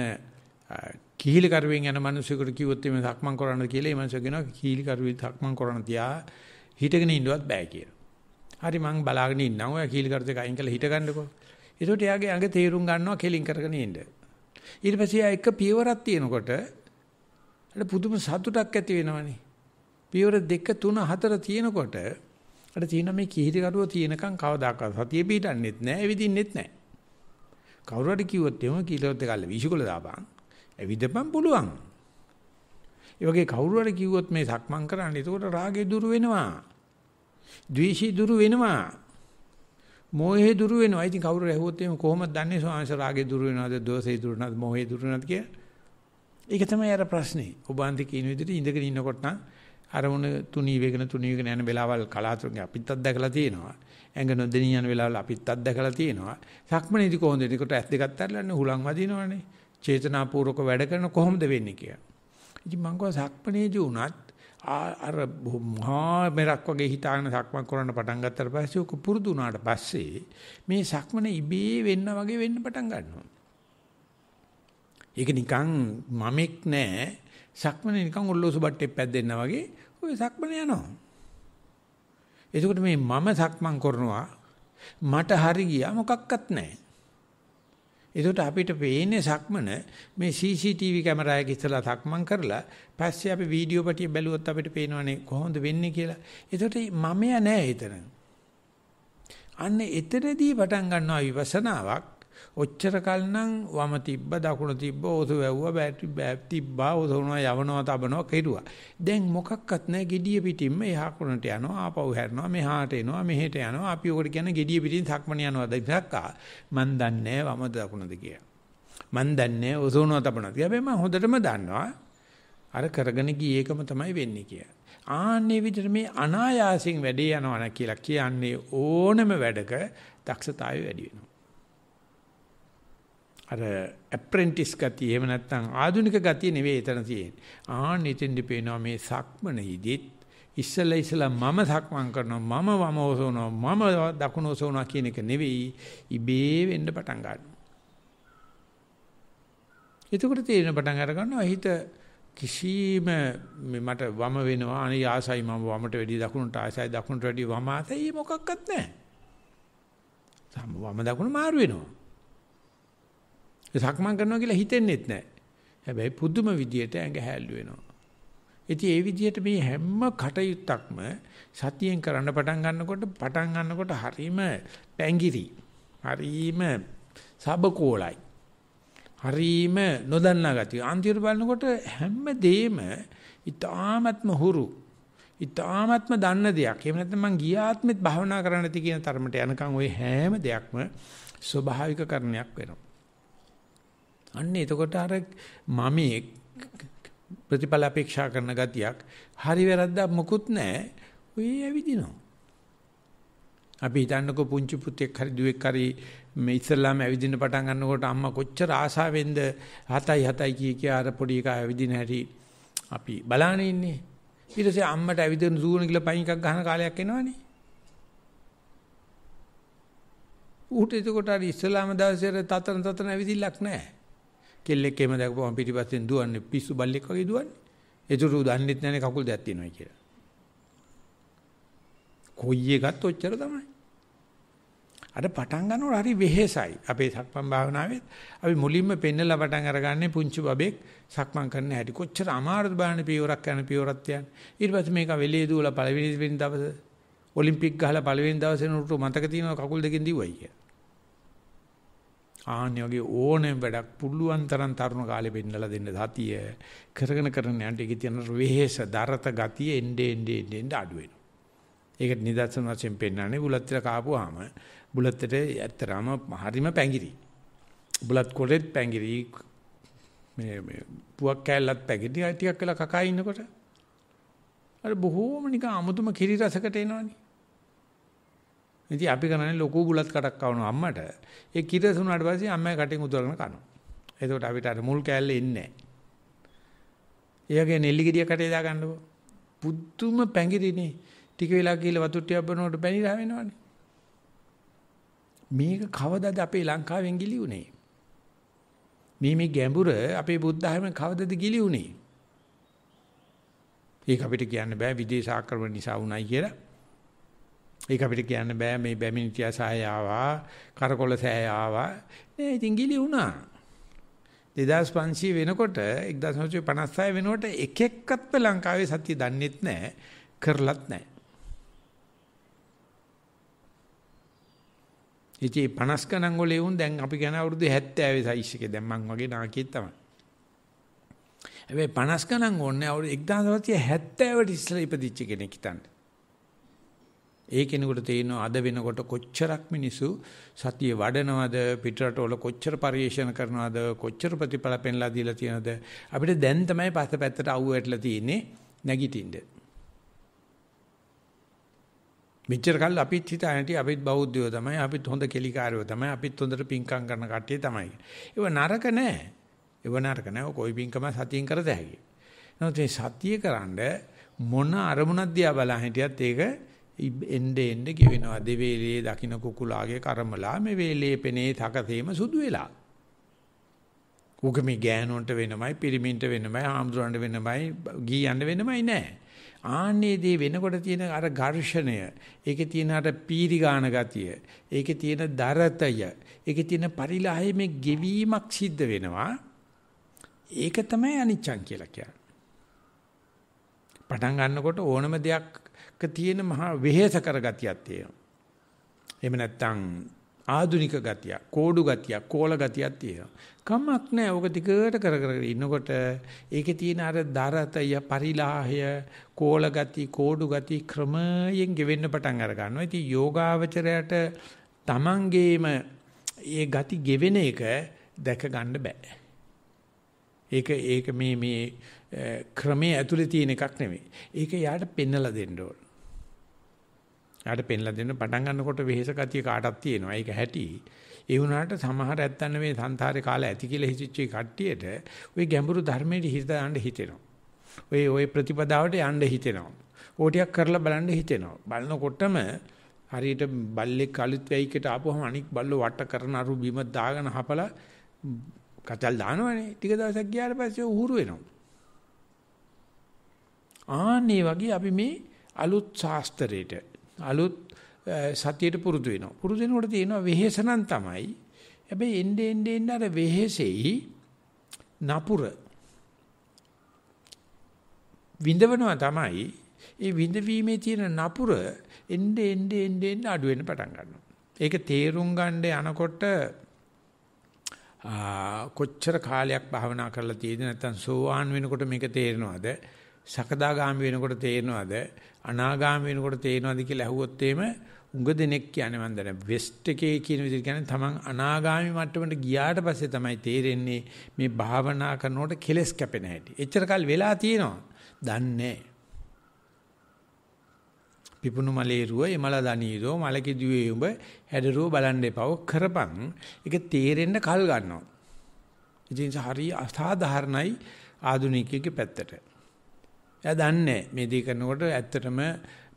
කිහිලි කරුවෙන් යන මිනිසෙකුට කිව්වොත් එimhe සක්මන් කරන්න කියලා ඒ මිනිස්සු කියනවා කිහිලි කරුවෙන් සක්මන් කරන්න තියා හිටගෙන ඉන්නවත් බෑ කියලා. හරි මං බලාගෙන ඉන්නවා ඔය කිහිලි කරුත් එක අයින් කරලා හිටගන්නකෝ. ඒකට එයාගේ අඟ තේරුම් ගන්නවා කෙලින් කරගෙන ඉන්න. ඊට පස්සේ එයා එක පියවරක් තියෙනකොට අර පුදුම සතුටක් ඇති වෙනවනේ. පියවර දෙක තුන හතර තියෙනකොට අර තියෙන මේ කිහිරිකරුව තියෙනකන් කවදාකවත් සතිය පිටන්නෙත් නැහැ, එවිදින්නෙත් නැහැ. කවුරු හරි කිව්වොත් එහෙම කිලෝත් දෙකල්ල විශ්කොල දාපන්. එවිදපන් පුළුවන්. ඒ වගේ කවුරු හරි කිව්වොත් මේ සක්මන් කරන්න. එතකොට රාගේ දුරු වෙනවා. ද්වේෂී දුරු වෙනවා. මෝහේ දුරු වෙනවා. ඉතින් කවුරු රැහුවොත් එහෙම කොහොමද දන්නේ ස්වාමීන් රාගේ දුරු වෙනවද, දෝෂේ දුරු වෙනවද, මෝහේ දුරු වෙනවද කියලා? ඒක තමයි අර ප්‍රශ්නේ. ඔබ අන්ති කියන විදිහට ඉඳගෙන ඉන්නකොට නම් අරමුණ තුනී වේගන තුනී වේගන යන වෙලාවල් කලාතුරකින් අපිත් අත්දැකලා තියෙනවා. ඇඟ නොදෙනී යන වෙලාවල් අපිත් අත්දැකලා තියෙනවා. සක්මනේදී කොහොමද? එතකොට ඇස් දෙකක් අතරලන්නේ හුලං වදිනවනේ. චේතනාපූර්වක වැඩ කරන කොහොමද වෙන්නේ කියලා. ඉතින් මං කව සක්මනේදී උනත් අර මහා මෙරක් වගේ හිතාගෙන සක්මන් කරන්න පටන් ගත්තට පස්සේ ඔක පුරුදු වුණාට පස්සේ මේ සක්මන ඉබේ වෙන්න වගේ වෙන්න පටන් ගන්නවා. ඒක නිකන් මමෙක් නෑ සක්මනේ නිකන් ඔල්ලෝසු බට්ටේ පැද්දෙන්නා වගේ ඔය සක්මන යනවා. එතකොට මේ මම සක්මන් කරනවා මට හරි ගියා මොකක්වත් නැහැ. එතකොට අපිට පේන්නේ සක්මන මේ CCTV කැමරාවක ඉස්සලා සක්මන් කරලා පස්සේ අපි වීඩියෝ පිටිය බැලුවොත් අපිට පේනවනේ කොහොමද වෙන්නේ කියලා. එතකොට මමයා නෑ හිතන. අන්න එතනදී පටන් ගන්නවා විපස්සනාවක්. ඔච්චර කල්නම් වම තිබ්බ දකුණ තිබ්බ ඕසු වැව්වා බෑටරි බෑප් තිබ්බා ඕසුනවා යවනවා තබනවා කෙරුවා. දැන් මොකක්වත් නැහැ gediya පිටින්ම එහා කොනට යනවා ආපහු හැරෙනවා මෙහාට එනවා මෙහෙට යනවා අපි උකට කියන්නේ gediya පිටින් සක්මන යනවා දැක්කා. මන් දන්නේ වම දකුණද කියලා. මන් දන්නේ ඕසුනවා තබනවා. හැබැයි මම හොඳටම දන්නවා අර කරගෙන ගියේ එකම තමයි වෙන්නේ කියලා. ආන්නේ විදිහට මේ අනායාසයෙන් වැඩේ යනවා කියලා කියන්නේ ඕනම වැඩක දක්ෂතාවය වැඩි වෙනවා. අර ඇප්‍රෙන්ටිස් ගතිය එහෙම නැත්නම් ආධුනික ගතිය නෙවෙයි එතන තියෙන්නේ. ආන් ඉතින්දි පේනවා මේ සක්මනෙහිදීත් ඉස්සලා ඉස්සලා මම සක්මන් කරනවා මම වම ඔසවනවා මම දකුණ ඔසවනවා කියන එක නෙවෙයි ඉබේ වෙන්න පටන් ගන්නවා. එතකොට තේරෙන පටන් අර ගන්නවා හිත කිසිම මට වම වෙනවා අනේ ආසයි මම වමට වැඩි දකුණට ආසයි දකුණට වැඩි වම ආසයි මොකක්වත් නැහැ. සම වම දකුණ මාරු වෙනවා. සක්මන් කරනවා කියලා හිතෙන්නෙත් නැහැ. හැබැයි පුදුම විදියට ඇඟ හැල්ලු වෙනවා. ඉතින් ඒ විදිහට මේ හැම කටයුත්තක්ම සතියෙන් කරන්න පටන් ගන්නකොට පටන් ගන්නකොට හරීම පැංගිරි. හරීම සබකෝලයි. හරීම නොදන්නා ගතිය. අන්තිමට බලනකොට හැම දෙෙම ඊ타ත්ම හුරු. ඊ타ත්ම දන්න දෙයක්. එහෙම නැත්නම් මං ගියාත්මෙත් භවනා කරන්න තියෙන තරමට යනකම් ওই හැම දෙයක්ම ස්වභාවික කරණයක් වෙනවා. අන්න එතකොට අර මමේ ප්‍රතිඵල අපේක්ෂා කරන ගතියක් හරි වැරද්දක් මොකුත් නැහැ. ඔය ඇවිදිනවා. අපි හිතන්නකෝ පුංචි පුතෙක් හරි දුවෙක් හරි මේ ඉස්සල්ලාම ඇවිදින්න පටන් ගන්නකොට අම්මා කොච්චර ආසාවෙන්ද හතයි හතයි කිය කිය අර පොඩි එකා ඇවිදින හැටි අපි බලාගෙන ඉන්නේ. ඊට පස්සේ අම්මට ඇවිදින දුවන කියලා පයින් එකක් ගන්න කාලයක් එනවනේ. ඌට එතකොට අර ඉස්ලාම දවසේ තතන තතන ඇවිදිල්ලක් නැහැ. කෙල්ලෙක් එහෙම දැකපුවම පිටිපස්සෙන් දුවන්නේ පිස්සු බල්ලෙක් වගේ දුවන්නේ. ඒතුරු දන්නෙත් නැනේ කකුල් දෙකක් තියෙනවා කියලා. කොයි එකත් ඔච්චර තමයි. අර පටන් ගන්නකොට හරි වෙහෙසයි. අපේ සක්මන් භාවනාවේ අපි මුලින්ම පෙන්නලා පටන් අරගන්නේ පුංචි බබෙක් සක්මන් කරන හැටි. කොච්චර අමාරුද බලන්න පියවරක් යන පියවරක් යන. ඊට පස්සේ මේක වෙලේ දුවලා පළවෙනි දවසේ ඔලිම්පික් ගහලා පළවෙනි දවසේ නුටු මතක තියෙනවා කකුල් දෙකෙන් දිව්වයි කියලා. ආන්නේ වගේ ඕනෑම වැඩක් පුළුවන් තරම් තරුණ කාලේ පෙන්නලා දෙන්න සතිය කරගෙන කරන යනට ඒකේ තියෙන වෙහෙස දරත ගතිය එන්නේ එන්නේ එන්නේ අඩු වෙනවා. ඒකට නිදර්ශන වශයෙන් පෙන්නන්නේ බුලත් ටික කාපුවාම බුලත් ට ඇත්තරම හරිම පැංගිරි. බුලත් කොටෙත් පැංගිරි මේ මේ පුවක් කෑල්ලත් පැංගිරි ටිකක් වෙලා කකා ඉන්නකොට අර බොහෝම නිකන් අමුතුම කිරි රසකට එනවනේ. ඉතින් අපි කරන්නේ ලොකු බුලත් කටක් කවනවා අම්මට. ඒ කිරස් වුණාට පස්සේ අම්මයි කටින් උදවගෙන කනවා. එතකොට අපිට අර මුල් කෑල්ල එන්නේ නැහැ. ඒ වගේ නෙල්ලි ගෙඩිය කටේ දාගන්නකො. පුදුම පැංගිරිනේ. ටික වෙලා ගිහලා වතුර ටිකක් බනකොට පැණිලා වෙනවනේ. මේක කවදද අපේ ලංකාවෙන් ගිලි උනේ? මේ මේ ගැඹුර අපේ බුද්ධ ධර්මයෙන් කවදද ගිලි උනේ? ඒක අපිට කියන්න බෑ විදේශ ආක්‍රමණ නිසා වුණයි කියලා. ඒක අපිට කියන්න බෑ මේ බැමිණිටියා සාය ආවා, කරකොල සෑය ආවා. නෑ ඉතින් ගිලි වුණා. 2500 වෙනකොට 1956 වෙනකොට එක එක්කත් ලංකාවේ සත්‍ය දන්නේත් නෑ, කරලත් නෑ. ඉතින් 50 ගණන් වල වුණ දැන් අපි කියන අවුරුදු 70 සයිස් එකේ දැන් මං වගේ නාකියෙක් තමයි. හැබැයි 50 ගණන් ඕනේ අවුරුදු 1970 වට ඉස්සෙල්ලා ඉපදිච්ච කෙනෙක් හිටන්නේ. ඒ කෙනෙකුට තේරෙනවා අද වෙනකොට කොච්චරක් මිනිස්සු සතිය වඩනවද පිටරට වල කොච්චර පරිේශන කරනවද කොච්චර ප්‍රතිඵල පෙන්ලා දීලා තියෙනවද අපිට දැන් තමයි පස්ස පැත්තට අවු වෙట్లా තියෙන්නේ නැගිටින්න මෙච්චර කල් අපිත් හිතාන හිටියේ අපිත් බෞද්ධයෝ තමයි අපිත් හොඳ කෙලිකාරයෝ තමයි අපිත් හොඳට පිංකම් කරන කට්ටිය තමයි ඒව නරක නෑ ඒව නරක නෑ ඔය කොයි පිංකම සතියෙන් කරද හැකියි නමුත් මේ සතිය කරන්ඩ මොන අරමුණක් දිහා බලා හිටියත් ඒක එnde end කියවෙනවා දෙවේලේ දකින්න කුකුලාගේ කර්මලා මේ වේලේ පෙනේ තකසේම සුදු වෙලා. ඌක මේ ගෑනුන්ට වෙනමයි පිරිමින්ට වෙනමයි ආම්දුරන්ට වෙනමයි ගීයන්ට වෙනමයි නෑ. ආන්නේදී වෙනකොට තියෙන අර ඝර්ෂණය, ඒකේ තියෙන අර පීරිගාන ගතිය, ඒකේ තියෙන දරතය, ඒකේ තියෙන පරිලාහය මේ ගෙවීමක් සිද්ධ වෙනවා. ඒක තමයි අනිච්චං කියලා කියන්නේ. පටන් ගන්නකොට ඕනම දෙයක් තියෙන මහා වෙහෙස කරගතියක් තියෙනවා. එහෙම නැත්නම් ආදුනික ගතිය, කෝඩු ගතිය, කෝල ගතියක් තියෙනවා. කමක් නැහැ. ඕක දිගට කර කර ඉන්නකොට ඒකේ තියෙන අර දරතය, පරිලාහය, කෝල ගති, කෝඩු ගති ක්‍රමයෙන් ගෙවෙන්න පටන් අර ගන්නවා. ඉතින් යෝගාවචරයට Tamangeම ඒ ගති ගෙවෙන එක දැක ගන්න බෑ. ඒක ඒක මේ මේ ක්‍රමයේ ඇතුලේ තියෙන එකක් නෙමෙයි. ඒක යාට පෙන්නලා දෙන්න ඕන. යාට පෙන්ලා දෙන්න පටන් ගන්නකොට වෙහෙස ගතිය කාටක් තියෙනවා. ඒක හැටි. ඒ වුණාට සමහර ඇත්තන් මේ සංසාරේ කාලය ඇති කියලා හිතච්ච කට්ටියට ওই ගැඹුරු ධර්මයේ හිත දාන්න හිතෙනවා. ওই ওই ප්‍රතිපදාවට යන්න හිතෙනවා. ඕටියක් කරලා බලන්න හිතෙනවා. බලනකොටම හරියට බල්ලෙක් අලුත් වෙයිකට ආපුවම අනික් බල්ලෝ වට කරන අරු බිම දාගෙන හපලා කතල් දානවනේ. ටික දවසක් ගියාට පස්සේ උහුරු වෙනවා. ආන්නේ වගේ අපි මේ අලුත් ශාස්ත්‍රයේට අලුත් සතියට පුරුදු වෙනවා. පුරුදු වෙනකොට තියෙනවා වෙහෙසනම් තමයි. හැබැයි එන්නේ එන්නේ එන්නේ අර වෙහෙසෙයි නපුර විඳවනවා තමයි. ඒ විඳවීමේ තියෙන නපුර එන්නේ එන්නේ එන්නේ අඩු වෙන්න පටන් ගන්නවා. ඒක තේරුම් ගන්න යනකොට කොච්චර කාලයක් භාවනා කරලා තියෙද නැත්නම් සෝවාන් වෙනකොට මේක තේරෙනවද? සකදාගාමි වෙනකොට තේරෙනවද? අනාගාමී වෙනකොට තේනවද කියලා ඇහුවොත් එහෙම උඟ දෙනෙක් කියන්නේ මම දැන වෙස්ට් එකේ කියන විදිහට කියන්නේ තමන් අනාගාමි මට්ටමට ගියාට පස්සේ තමයි තේරෙන්නේ මේ භාවනා කරනකොට කෙලස් කැපෙන හැටි. එච්චර කල් වෙලා තියෙනවා. දන්නේ පිපුණු මලේ රුව එමල දනීරෝ මලකිදුවේ උඹ හැඩරුව බලන්න එපව කරපන්. ඒක තේරෙන්න කල් ගන්නවා. ඉතින් හරි අසාධාරණයි ආදුනිකයෙක්ගේ පැත්තට. එයා දන්නේ මේ දේ කරනකොට ඇත්තටම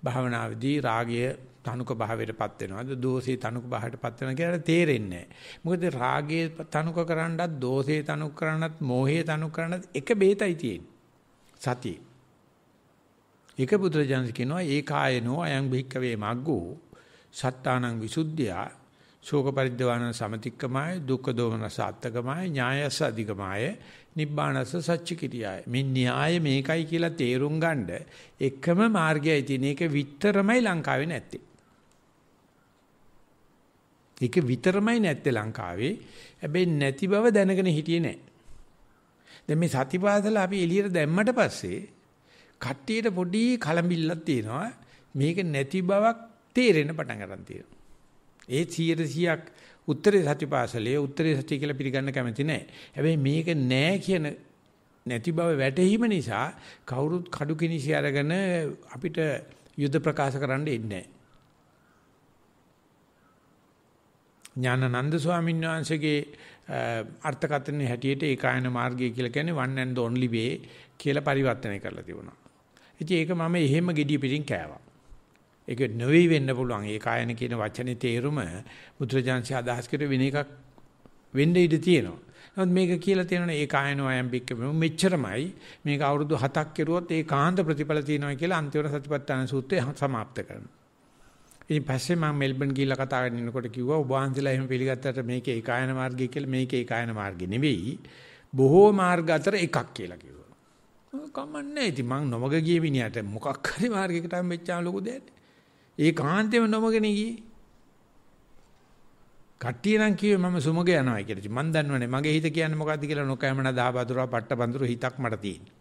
භාවනාවේදී රාගය තනුක භාවයටපත් වෙනවද දෝෂේ තනුක භාවයටපත් වෙනවද කියලා තේරෙන්නේ නැහැ. මොකද රාගයේ තනුක කරන්නත් දෝෂේ තනුක කරන්නත් මෝහයේ තනුක කරන්නත් එක බේතයි තියෙන්නේ. සතිය. ඒක පුත්‍රයන්ස් කියනවා ඒකායනෝ අයං භික්කවේ මග්ගෝ සත්තානං විසුද්ධියා ශෝක පරිද්දවාන සමතික්කමාය දුක්ඛ දෝමන සාත්තකමාය ඥායස අධිකමාය නිබ්බානස සච්ච කිරියාය මේ න්‍යාය මේකයි කියලා තේරුම් ගන්න එකම මාර්ගයයි තියෙන එක විතරමයි ලංකාවේ නැත්තේ ඒක විතරමයි නැත්තේ ලංකාවේ හැබැයි නැති බව දැනගෙන හිටියේ නැහැ දැන් මේ සතිපාසල අපි එළියට දැම්මට පස්සේ කට්ටියට පොඩි කලඹිල්ලක් තියෙනවා මේක නැති බවක් තේරෙන්න පටන් ගන්න තියෙනවා ඒ 100%ක් උත්තරේ සතිපාසලේ උත්තරේ සතිය කියලා පිළිගන්න කැමති නැහැ. හැබැයි මේක නැහැ කියන නැති බව වැටහීම නිසා කවුරුත් කඩු කිනිසි අරගෙන අපිට යුද ප්‍රකාශ කරන්න ඉන්නේ ඥානানন্দ ස්වාමීන් වහන්සේගේ අර්ථකථනයේ හැටියට ඒකායන මාර්ගය කියලා කියන්නේ one and only way කියලා පරිවර්තනය කරලා තිබුණා. ඉතින් ඒක මම එහෙම gediy පිටින් කෑවා. ඒක නොවේ වෙන්න පුළුවන්. ඒ කායන කියන වචනේ තේරුම බුදුරජාන්සේ අදහස් කරේ වෙන එකක් වෙන්න ඉඩ තියෙනවා. නමුත් මේක කියලා තියෙනවනේ ඒ කායන වයම්බික්ක මෙච්චරමයි මේක අවුරුදු 7ක් කෙරුවොත් ඒ කාන්ත ප්‍රතිඵල තියෙනවා කියලා අන්තිම සතිපට්ඨාන සූත්‍රය සමාප්ත කරනවා. ඉතින් පස්සේ මම මෙල්බන් ගිහිල්ලා කතා කරනකොට කිව්වා ඔබ වහන්සේලා එහෙම පිළිගත්තට මේක ඒ කායන මාර්ගය කියලා මේක ඒ කායන මාර්ගය නෙවෙයි බොහෝ මාර්ග අතර එකක් කියලා කිව්වා. කමන්නේ ඉතින් මං නොමග ගිය මිනිහට මොකක් හරි මාර්ගයකට හම්බෙච්චාම ලොකු දෙයක්. ඒ කාන්තේම නොමගෙන ගියේ. කට්ටිය නම් කිව්වේ මම සුමග යනවා කියලා. මම දන්නවනේ මගේ හිත කියන්නේ මොකද්ද කියලා නොකෑමන දහ බඳුරා පට්ට බඳුරු හිතක් මට තියෙනවා.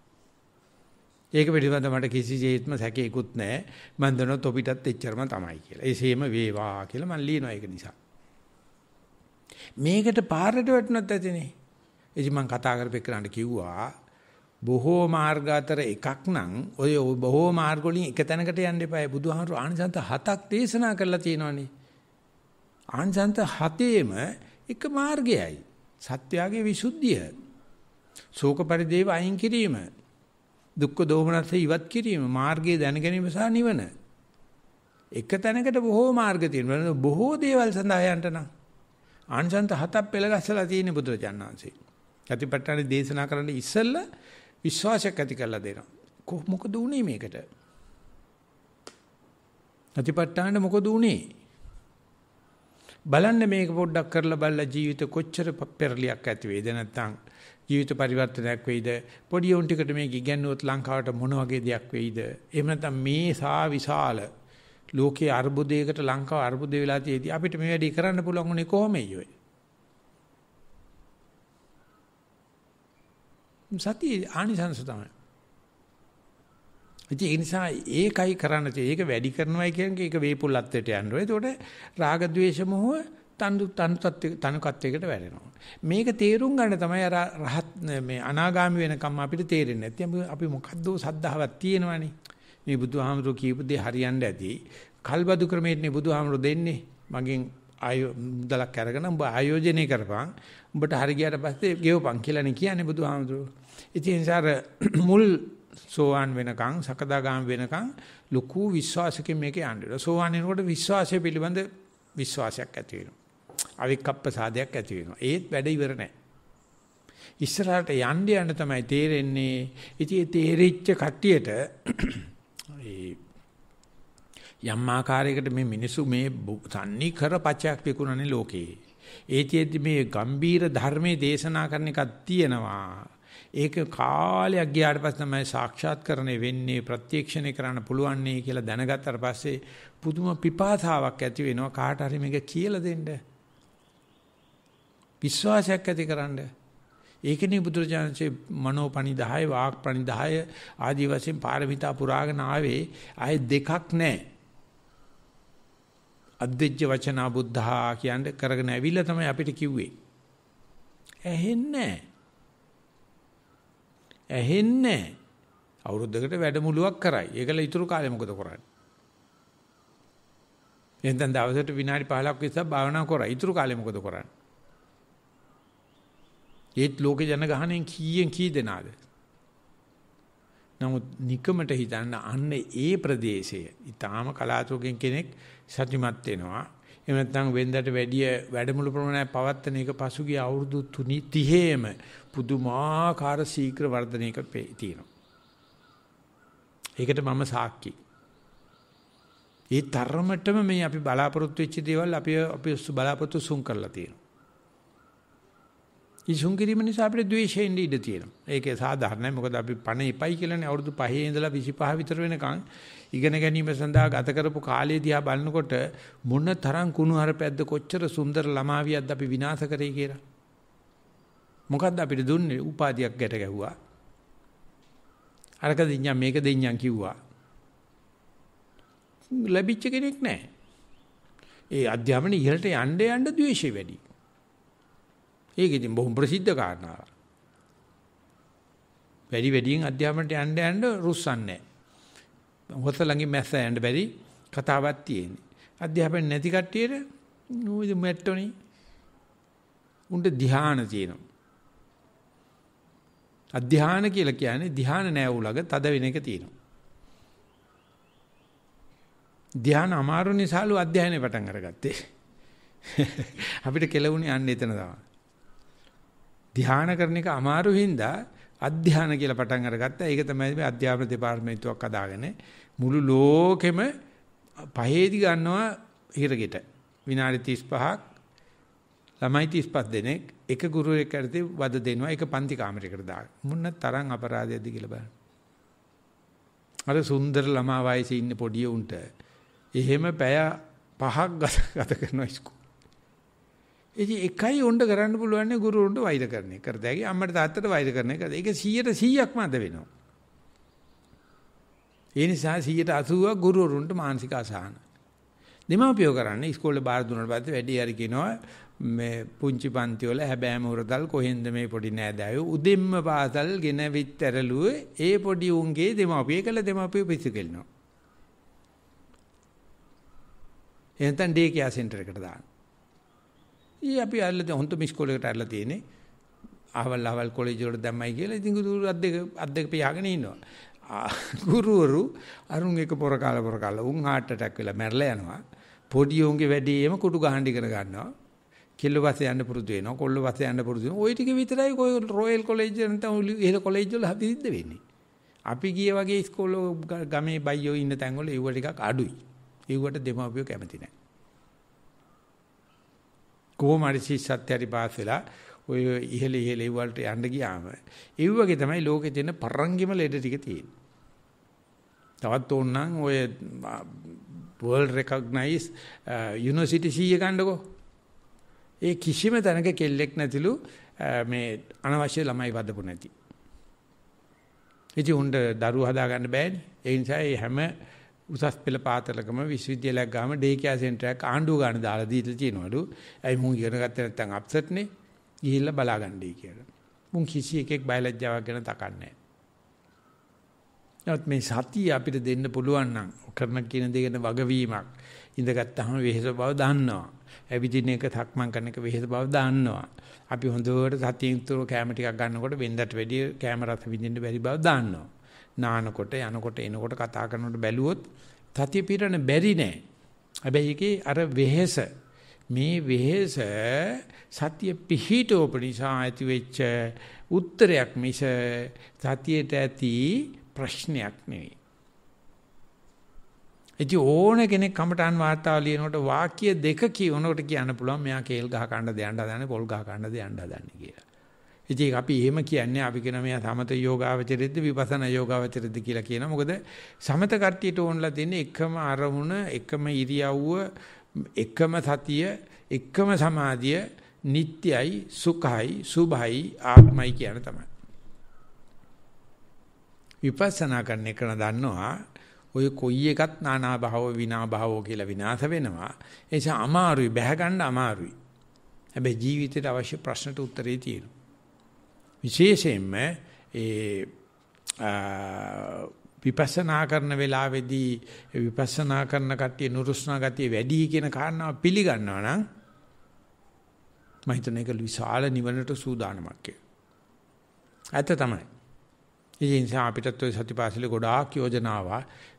ඒක පිළිබඳව මට කිසිසේත්ම සැකේකුත් නැහැ. මම දන්නවා තොපිටත් එච්චරම තමයි කියලා. ඒ සේම වේවා කියලා මම ලියනවා ඒක නිසා. මේකට පාරට වැටුණත් ඇතිනේ. එදි මම කතා කරපෙන්නට කිව්වා බොහෝ මාර්ග අතර එකක් නම් ඔය බොහෝ මාර්ග වලින් එක තැනකට යන්න එපායි. බුදුහාමුදුරු ආනිසන්ත හතක් දේශනා කරලා තියෙනවනේ. ආනිසන්ත හතේම එක මාර්ගයයි. සත්‍යයේ විසුද්ධිය. ශෝක පරිදේව අයින් කිරීම. දුක්ඛ දෝමනස ඉවත් කිරීම. මාර්ගයේ දැන ගැනීම සහ නිවන. එක තැනකට බොහෝ මාර්ග තියෙනවා. බොහෝ දේවල් සඳහා යන්න නම් ආනිසන්ත හතක් පෙළගස්සලා තියෙන බුදුරජාණන් වහන්සේ. කතිපට්ඨානේ දේශනා කරන්න ඉස්සෙල්ලා විශ්වාසයක් ඇති කරලා දෙනවා. මොකද උනේ මේකට? අතිපට්ඨාන මොකද උනේ? බලන්න මේක පොඩ්ඩක් කරලා බලලා ජීවිත කොච්චර පෙරලියක් ඇති වේද නැත්නම් ජීවිත පරිවර්තනයක් වෙයිද පොඩි උන් ටිකට මේක ඉගැන්නුවොත් ලංකාවට මොන වගේ දෙයක් වෙයිද එහෙම නැත්නම් මේ සා විශාල ලෝකයේ අර්බුදයකට ලංකාව අර්බුද වෙලා තියේදී අපිට මේ වැඩේ කරන්න පුළුවන් උනේ කොහොමයි ඔය සතිය ආනිසංස තමයි. ඒ නිසා ඒකයි කරන්න තියෙන්නේ. ඒක වැඩි කරනවයි කියන්නේ ඒක වේපුල්ලත්වයට යනවා. ඒතකොට රාග ద్వේෂ මොහ තනු තනු තනුකත්වයකට වැටෙනවා. මේක තේරුම් ගන්න තමයි අර රහත් මේ අනාගාමි වෙනකම් අපිට තේරෙන්නේ නැති. අපි මොකද්ද සද්ධාවක් තියෙනවනේ. මේ බුදුහාමුදුරු කියපු දේ හරියන්න ඇති. කල්බදු ක්‍රමයේදී බුදුහාමුදුරු දෙන්නේ මගෙන් ආයෝ මුදලක් අරගෙන උඹ ආයෝජනය කරපන්. උඹට හරි ගියාට පස්සේ ගෙවපන් කියලානේ කියන්නේ බුදුහාමුදුරුවෝ. ඉතින් සාර <clears throat> මුල් සෝවාන් වෙනකන් සකදාගාම වෙනකන් ලොකු විශ්වාසකින් මේක යන්නේ. සෝවාන් වෙනකොට විශ්වාසය පිළිබඳ විශ්වාසයක් ඇති වෙනවා. අවික්කප්ප සාදයක් ඇති වෙනවා. ඒත් වැඩ ඉවර නැහැ. ඉස්සරහට යන්න යන්න තමයි තේරෙන්නේ. ඉතින් තේරිච්ච කට්ටියට <clears throat> යම් ආකාරයකට මේ මිනිසු මේ තන්නේ කර පචයක් විකුණන්නේ ලෝකේ. ඒතියෙදි මේ ගම්බීර ධර්මයේ දේශනා කරන එකක් තියෙනවා. ඒක කාලයක් ගියාට පස්සේ තමයි සාක්ෂාත්කරණය වෙන්නේ ප්‍රත්‍යක්ෂණය කරන්න පුළුවන් නේ කියලා දැනගත්තාට පස්සේ පුදුම පිපාසාවක් ඇති වෙනවා කාට හරි මේක කියලා දෙන්න. විශ්වාසයක් ඇතිකරන්න. ඒකනේ බුදුරජාණන්සේ මනෝපණිදාය වාග්පණිදාය ආදී වශයෙන් පාරමිතා පුරාගෙන ආවේ ආයේ දෙකක් නැහැ. අද්දෙජ්ජ වචනා බුද්ධා කියන්නේ කරගෙන ඇවිල්ලා තමයි අපිට කිව්වේ. ඇහෙන්නේ නැහැ. ඇහෙන්නේ නැහැ. අවුරුද්දකට වැඩමුළුවක් කරයි. ඒකල ඉතුරු කාලේ මොකද කරන්නේ? එහෙනම් දවසට විනාඩි 15ක් විතර භාවනා කරා. ඉතුරු කාලේ මොකද කරන්නේ? ඒත් ලෝක ජනගහණයෙන් කීයෙන් කී දෙනාද? නමුත් নিকමට හිතන්න අන්න ඒ ප්‍රදේශය. ඊටාම කලාතුරකින් කෙනෙක් සතුටුමත් වෙනවා. එහෙම නැත්නම් වෙන්දට වැඩිය වැඩමුළු ප්‍රමාණයක් පවත්වන එක පසුගිය අවුරුදු 3 30ෙම පුදුමාකාර ශීඝ්‍ර වර්ධනයක තියෙනවා. ඒකට මම සාක්කි. ඒ තරමටම මේ අපි බලාපොරොත්තු වෙච්ච දේවල් අපි අපි බලාපොරොත්තු සුන් කරලා තියෙනවා. ඒ සුන් කිරීම නිසා අපිට ද්වේෂයෙන් ඉඩ තියෙනවා. ඒකේ සාධාරණයි. මොකද අපි පණ එපයි කියලානේ අවුරුදු 5 ඉඳලා 25 විතර වෙනකන් ඉගෙන ගැනීම සඳහා ගත කරපු කාලය දිහා බලනකොට මොන තරම් කුණුහරුපැද්ද කොච්චර සුන්දර ළමාවියක්ද අපි විනාශ කරේ කියලා. මොකද්ද අපිට දුන්නේ? උපාධියක් ගැට ගැහුවා. අරක දෙඤ්ඤම් මේක දෙඤ්ඤම් කිව්වා. ලැබිච්ච කෙනෙක් නැහැ. ඒ අධ්‍යාපන ඉහළට යන්න යන්න ද්වේෂය වැඩි. ඒක ඉතින් බොහොම ප්‍රසිද්ධ කාරණාවක්. වැඩි වැඩියෙන් අධ්‍යාපනයට යන්න යන්න රුස්සන්නේ නැහැ. හොත ළඟින් මැස්ස යන්න බැරි කතාවක් තියෙන්නේ. අධ්‍යාපන නැති කට්ටියට නෝ ඉතින් මැට්ටෝනේ. උන්ට ධ්‍යාන තියෙනවා. අධ්‍යාන කියලා කියන්නේ ධ්‍යාන නෑ උලග තද වෙන එක තියෙනවා. ධ්‍යාන අමාරු නිසාලු අධ්‍යයනය පටන් අරගත්තේ. <laughs> අපිට කෙලවුනේ යන්න එතන තමයි. ධ්‍යාන කරන එක අමාරු හින්දා අධ්‍යාන කියලා පටන් අරගත්තා. ඒක තමයි මේ අධ්‍යාපන දෙපාර්තමේන්තුවක් අදාගෙන මුළු ලෝකෙම පහේදි ගන්නවා හිරගෙට. විනාඩි 35ක් ළමයි 35 දෙනෙක් එක ගුරුවරයෙක් කරතේ වද දෙනවා ඒක පන්ති කාමරයකට දාන මුන්න තරම් අපරාධයක්ද කියලා බලන්න. අර සුන්දර ළමා වයසේ ඉන්න පොඩි උන්ට එහෙම පැය පහක් ගත කරනවා ඉස්කෝලේ. ඉතින් එකයි උණ්ඩ කරන්න පුළුවන් නේ ගුරු උණ්ඩ වෛර කරන එක. කරදැයි අම්මට තාත්තට වෛර කරන එක. ඒක 100ට 100ක්ම අද වෙනවා. ඒ නිසා 180ක් ගුරු උරුන්ට මානසික අසහන. දෙමාපියෝ කරන්නේ ඉස්කෝලේ බාර දුන්නාට පස්සේ වැඩි හරි කියනවා මේ පුංචි පන්ති වල හැබෑම උරදල් කොහෙන්ද මේ පොඩි නෑදෑයෝ උදෙම්ම පාසල් ගෙන විතරලුවේ ඒ පොඩි උන්ගේ දෙමාපිය කළ දෙමාපිය පිස්සු කෙලිනවා එහෙනම් ඩේ කියා සෙන්ටර් එකට දාන. ඊ අපි අල්ල හොන්ත මිස් කෝලේකට අල්ල තියෙන්නේ අහවල් අහවල් කොලෙජ් වල දැම්මයි කියලා ඉතින් ගුරු අද්දෙක අද්දෙක පියාගෙන ඉන්නවා. ගුරුවරු අරුන් එක පොර කාල පොර කාල උන් heart attack වෙලා මැරලා යනවා. පොඩි උන්ගේ වැඩිම කුඩු ගහන්න ඉගෙන ගන්නවා. කෙල්ල පස්සේ යන්න පුරුදු වෙනවා කොල්ල පස්සේ යන්න පුරුදු වෙනවා ওই ටික විතරයි ඔය රොයල් කොලෙජ් නැත්නම් ඉහළ කොලෙජ් වල හදිද්ද වෙන්නේ අපි ගිය වගේ ස්කෝල ගමේ බයියෝ ඉන්න තැන් වල ඒව ටිකක් අඩුයි ඒවට දෙමාපියෝ කැමති නැහැ කොහොම හරි ශිෂ්‍යත් හරි පාස් වෙලා ඔය ඉහළ ඉහළ ඒවලට යන්න ගියාම ඒ වගේ තමයි ලෝකේ තියෙන පරංගිම ලෙඩ ටික තියෙන්නේ තවත් ඕනනම් ඔය world recognized uh, university 100 ගන්නකෝ ඒ කිසිම තැනක කෙල්ලෙක් නැතිලු මේ අනවශ්‍ය ළමයි වදපු නැති. ඉති උණ්ඩ දරුව හදා ගන්න බෑනේ. ඒ නිසා මේ හැම උසස් පෙළ පාතලකම විශ්වවිද්‍යාලයක් ගාම ඩේ කෑ සෙන්ටර් එකක් ආණ්ඩුව ගන්න දාලා දීලා තියෙනවලු. ඇයි මුන් ඉගෙන ගත්තේ නැත්නම් අප්සෙට් නේ. ගිහිල්ලා බලා ගන්නයි කියලා. මුන් කිසි එකෙක් බයලජ්ජාවක් ගැන තකන්නේ නැහැ. මේ සතිය අපිට දෙන්න පුළුවන් නම් කරන කියන දේ ගැන වගවීමක් ඉඳගත්තුම වෙහෙස බව දන්නවා. ඇවිදින එක තක්මන් කරන එක වෙහෙස බව දන්නවා. අපි හොඳට සතියෙන් තුර කැම ටිකක් ගන්නකොට වෙන්දට වැඩිය කැම රස විඳින්න බැරි බව දන්නවා. නානකොට යනකොට එනකොට කතා කරනකොට බැලුවොත් තතිය පිරණ බැරි නෑ. හැබැයි ඒකේ අර වෙහෙස මේ වෙහෙස සතිය පිහිටෝප නිසා ඇති වෙච්ච උත්තරයක් මිස සතියට ඇති ප්‍රශ්නයක් නෙවෙයි. ඉතින් ඕන කෙනෙක් කමටහන් වාතාව ලියනකොට වාක්‍ය දෙක කියනකොට කියන්න පුළුවන් මෙයා කේල් ගහ කන්න දෙයන්න හදන්නේ පොල් ගහ කන්න දෙයන්න හදන්නේ කියලා. ඉතින් අපි එහෙම කියන්නේ අපි කියන මෙයා සමත යෝගාවචරෙද්ද විපස්සනා යෝගාවචරෙද්ද කියලා කියනවා. මොකද සමත කට්ටියට ඕනලා දෙන්නේ එකම අරමුණ, එකම ඉරියව්ව, එකම සතිය, එකම සමාධිය නිට්ටයයි, සුඛයි, සුභයි, ආත්මයි කියන තමයි. විපස්සනා කරන එක දන්නවා ඔය කොයි එකත් නානා භාව විනා භාවෝ කියලා විනාශ වෙනවා. ඒ නිසා අමාරුයි බැහැ ගන්න අමාරුයි. හැබැයි ජීවිතේට අවශ්‍ය ප්‍රශ්නට උත්තරේ තියෙනවා. විශේෂයෙන්ම ඒ විපස්සනා කරන වෙලාවේදී විපස්සනා කරන කට්ටිය නුරුස්නා ගතිය වැඩි කියන කාරණාව පිළිගන්නවා නම් මම හිතන එක විශාල නිවනට සූදානමක් කියලා. ඇත්ත තමයි. ඒ නිසා අපිටත් ওই සතිපාසලේ ගොඩාක් යෝජනාව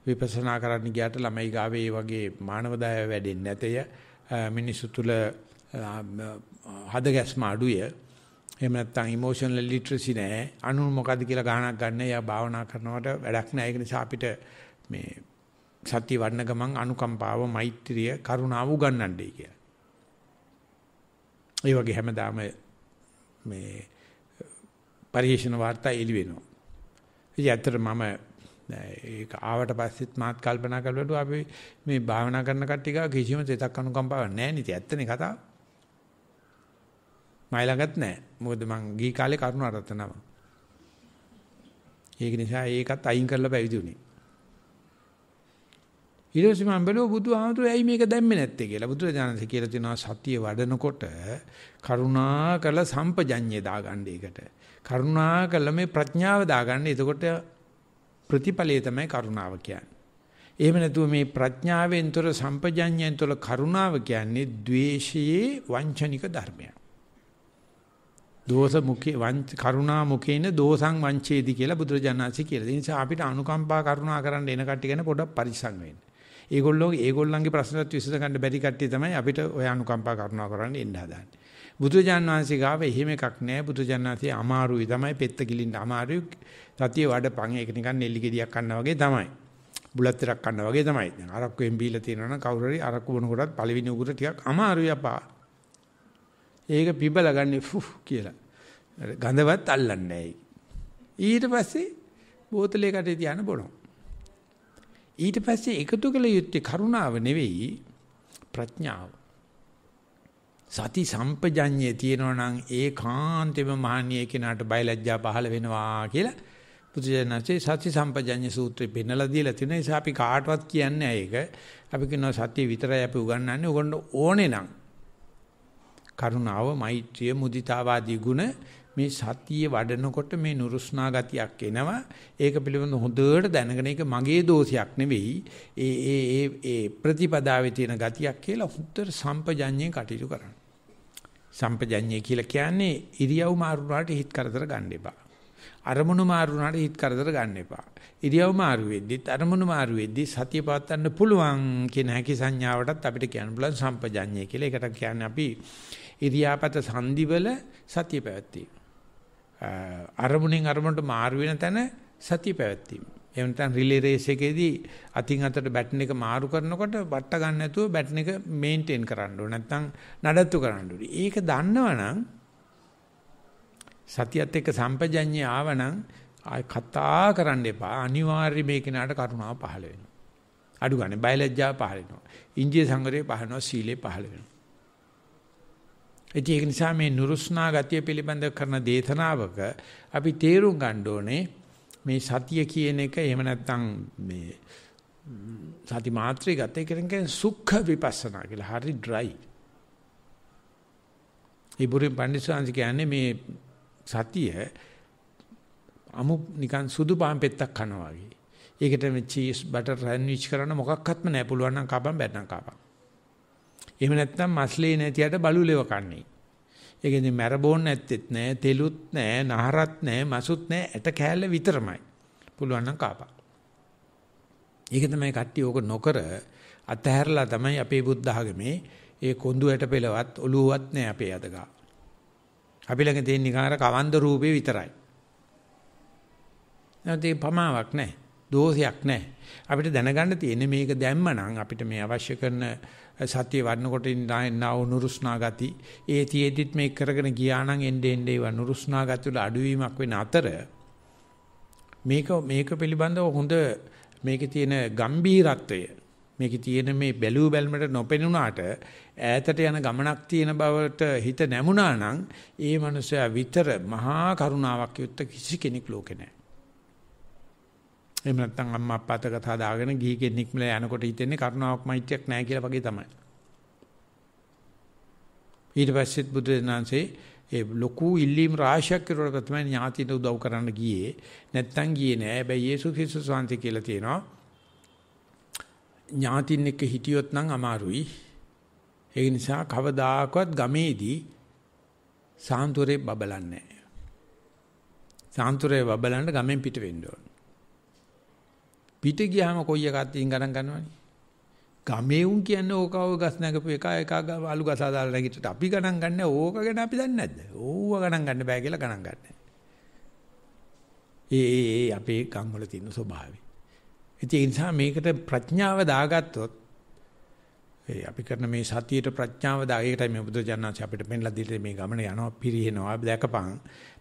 විපස්සනා කරන්න ගියාට ළමයි ගාවේ මේ වගේ මානවදාය වැඩෙන්නේ නැතය මිනිසු තුල හද ගැස්ම අඩුය එහෙම නැත්නම් emotional literacy නැහැ අනු මොකද්ද කියලා ගණනක් ගන්න එයා භාවනා කරනවට වැඩක් නැහැ ඒක නිසා අපිට මේ සත්‍ය වඩන ගමන් අනුකම්පාව මෛත්‍රිය කරුණාව උගන්වන්නයි කියලා. ඒ වගේ හැමදාම මේ පරිශන වාර්තා එළි වෙනවා. ඉතින් ඇත්තට මම ඒක ආවට පස්සෙත් මාත් කල්පනා කරලට අපි මේ භාවනා කරන කට්ටියක කිසිම තෙතක් අනුකම්පාවක් නැහැ නේද? ඇත්තනේ කතාව. මයි ළඟත් නැහැ. මොකද මං ගිහි කාලේ කරුණාරත්නම. ඒක නිසා ඒකත් අයින් කරලා පැවිදි වුණේ. ඊට පස්සේ මම බැලුවා බුදුහාමුදුරේ ඇයි මේක දැම්මේ නැත්තේ කියලා. බුදුරජාණන්ස කියලා තියෙනවා සතිය වඩනකොට කරුණා කරලා සම්පජඤ්ඤය දාගන්න ඒකට. කරුණා කළ මේ ප්‍රඥාව දාගන්න. එතකොට ප්‍රතිඵලය තමයි කරුණාව කියන්නේ. එහෙම නැතුව මේ ප්‍රඥාවෙන්තර සම්පජඤ්ඤයෙන්තර කරුණාව කියන්නේ द्वේෂයේ වංචනික ධර්මයක්. දෝෂ මුඛේ වංච කරුණා මුඛේන දෝසං වංචේති කියලා බුදුරජාණන්සි කියලා. ඒ නිසා අපිට අනුකම්පා කරුණා කරන්න එන කට්ටිය ගැන පොඩක් පරිස්සම් වෙන්න. ඒගොල්ලෝ ඒගොල්ලන්ගේ ප්‍රශ්නත් විසඳ ගන්න බැරි කට්ටිය තමයි අපිට ඔය අනුකම්පා කරුණා කරන්න එන්න හදාන්නේ. බුදුජාන් වහන්සේ ගාව එහෙම එකක් නැහැ. බුදුජාන් වහන්සේ අමාරුයි තමයි පෙත්ත කිලින්න අමාරුයි. සතිය වඩපන් ඒක නිකන් නෙල්ලි ගෙඩියක් කන්නා වගේ තමයි. බුලත් ටිකක් කන්නා වගේ තමයි. දැන් අරක්කුවෙන් බීලා තියෙනවා නම් කවුරු හරි අරක්කු බොන කොටත් පළවෙනි උගුර ටිකක් අමාරුයි අපා. ඒක පිබල ගන්නේ ෆුෆ් කියලා. ගඳවත් අල්ලන්නේ නැහැ. ඊට පස්සේ බෝතලේ කටේ තියාන බොනවා. ඊට පස්සේ එකතු කළ යුත්තේ කරුණාව නෙවෙයි ප්‍රඥාව. සති සම්පජඤ්ඤය තියෙනවා නම් ඒකාන්තෙම මහණිය කෙනාට බයලජ්ජා පහළ වෙනවා කියලා බුදුජානකේ සති සම්පජඤ්ඤ සූත්‍රය පෙන්නලා දීලා තියෙන නිසා අපි කාටවත් කියන්නේ නැහැ ඒක. අපි කියනවා සතිය විතරයි අපි උගන්වන්නේ. උගන්න ඕනේ නම් කරුණාව, මෛත්‍රිය, මුදිතාව ආදී ගුණ මේ සතිය වඩනකොට මේ නුරුස්නා ගතියක් එනවා. ඒක පිළිබඳ හොඳට දැනගෙන ඒක මගේ දෝෂයක් නෙවෙයි. ඒ ඒ ඒ ප්‍රතිපදාවේ තියෙන ගතියක් කියලා හොඳට සම්පජඤ්ඤයෙන් කටයුතු කරන්න. සම්පජඤ්ඤය කියලා කියන්නේ ඉරියව් මාරු වුණාට හිත කරදර ගන්න එපා. අරමුණු මාරු වුණාට හිත කරදර ගන්න එපා. ඉරියව් මාරු වෙද්දිත් අරමුණු මාරු වෙද්දිත් සතිය පවත්වන්න පුළුවන් කියන හැකි සංඥාවටත් අපිට කියන්න පුළුවන් සම්පජඤ්ඤය කියලා. ඒකට කියන්නේ අපි ඉරියාපත සංදිවල සතිය පැවැත්වීම. අරමුණෙන් අරමුණට මාරු වෙන තැන සතිය පැවැත්වීම. එහෙම නැත්නම් රිලේ රේස් එකේදී අතින් අතට බැටන් එක මාරු කරනකොට බට්ට ගන්න නැතුව බැටන් එක මේන්ටේන් කරන්න ඕනේ. නැත්නම් නඩත්තු කරන්න ඕනේ. ඒක දන්නවනම් සතියත් එක්ක සම්පජඤ්ඤය ආවනම් ආය කතා කරන්න එපා. අනිවාර්ය මේ කෙනාට කරුණාව පහළ වෙනවා. අඩු ගන්න බයලජ්ජාව පහළ වෙනවා. ඉන්දිය සංගරේ පහළ වෙනවා. සීලේ පහළ වෙනවා. ඒක නිසා මේ නුරුස්නා ගතිය පිළිබඳ කරන දේශනාවක අපි තේරුම් ගන්න ඕනේ මේ සතිය කියන එක එහෙම නැත්නම් මේ සති මාත්‍රි ගත කරන සුඛ විපස්සනා කියලා හරි ඩ්‍රයි. ඉබුරින් පඬිස්සාංශ කියන්නේ මේ සතිය අමු නිකන් සුදු පාන් පෙත්තක් කනවා වගේ. ඒකට මේ චීස් බටර් සෑන්ඩ්විච් කරන්න මොකක්වත්ම නැහැ. පුළුවන් නම් කපන් බැටනම් කපන්. එහෙම නැත්නම් මස්ලේ නැතියට බලුලෙව කන්නේ. ඒක ඉතින් මැරබෝන් නැත්තේත් නෑ, තෙලුත් නෑ, නහරත් නෑ, මසුත් නෑ, ඇට කෑල්ල විතරමයි. පුළුවන් නම් කාපා. ඒක තමයි කට්ටිය ඕක නොකර අතහැරලා තමයි අපේ බුද්ධ ආගමේ ඒ කොඳු ඇට පෙලවත් ඔලුවවත් නෑ අපේ අදගා. අපි ළඟ තියෙන නිකාර කවන්ද රූපේ විතරයි. නැත්නම් පමාවක් නැහැ. දෝෂයක් නැහැ. අපිට දැනගන්න තියෙන්නේ මේක දැම්මනම් අපිට මේ අවශ්‍ය කරන සතිය වඩනකොට නාව නුරුස්නා ගති ඒ තියේදිත් මේ කරගෙන ගියා නම් එන්නේ එන්නේ වා නුරුස්නා ගති වල අඩුවීමක් වෙන අතර මේක මේක පිළිබඳව හොඳ මේකේ තියෙන ගම්බීරත්වය මේකේ තියෙන මේ බැලූ බැලමට නොපෙනුනාට ඈතට යන ගමනක් තියෙන බවට හිත නැමුණා නම් ඒ මනුස්සයා විතර මහා කරුණාවක් යුක්ත කිසි කෙනෙක් ලෝකේ නැහැ එහෙම නැත්නම් අම්මා අප්පාත කතා දාගෙන ගිහි කෙනෙක් මිල යනකොට හිතෙන්නේ කරුණාවක් මෛත්‍රියක් නැහැ කියලා වගේ තමයි. ඊට පස්සෙත් බුදු දනන්සේ ඒ ලොකු ඉල්ලීම් රාශියක් කෙරුවට තමයි ඥාතිට උදව් කරන්න ගියේ. නැත්තම් ගියේ නෑ. හැබැයි යේසුස් ක්‍රිස්තුස් වහන්සේ කියලා තියෙනවා. ඥාතින් එක්ක හිටියොත් නම් අමාරුයි. ඒ නිසා කවදාකවත් ගමේදී සාන්තුරේ බබලන්නේ නෑ. සාන්තුරේ බබලන්න ගමෙන් පිට වෙන්න ඕන. පිට ගියාම කොයි එකක් තියෙන ගණන් ගන්නවනේ. ගමේ උන් කියන්නේ ඕකව ගස් නැගපු එක එක අලු ගස ආදාලා නැගිටට අපි ගණන් ගන්න ඕක ගැන අපි දන්නේ නැද්ද? ඕව ගණන් ගන්න බෑ කියලා ගණන් ගන්න. ඒ ඒ අපේ ගම් වල තියෙන ස්වභාවය. ඒ නිසා මේකට ප්‍රඥාව දාගත්තොත් ඒ අපි කරන මේ සතියේට ප්‍රඥාව දා ඒකටයි මේ බුදුජානනාංශ අපිට පෙන්ලා දීලා මේ ගමන යනවා පිරිහෙනවා දැකපන්.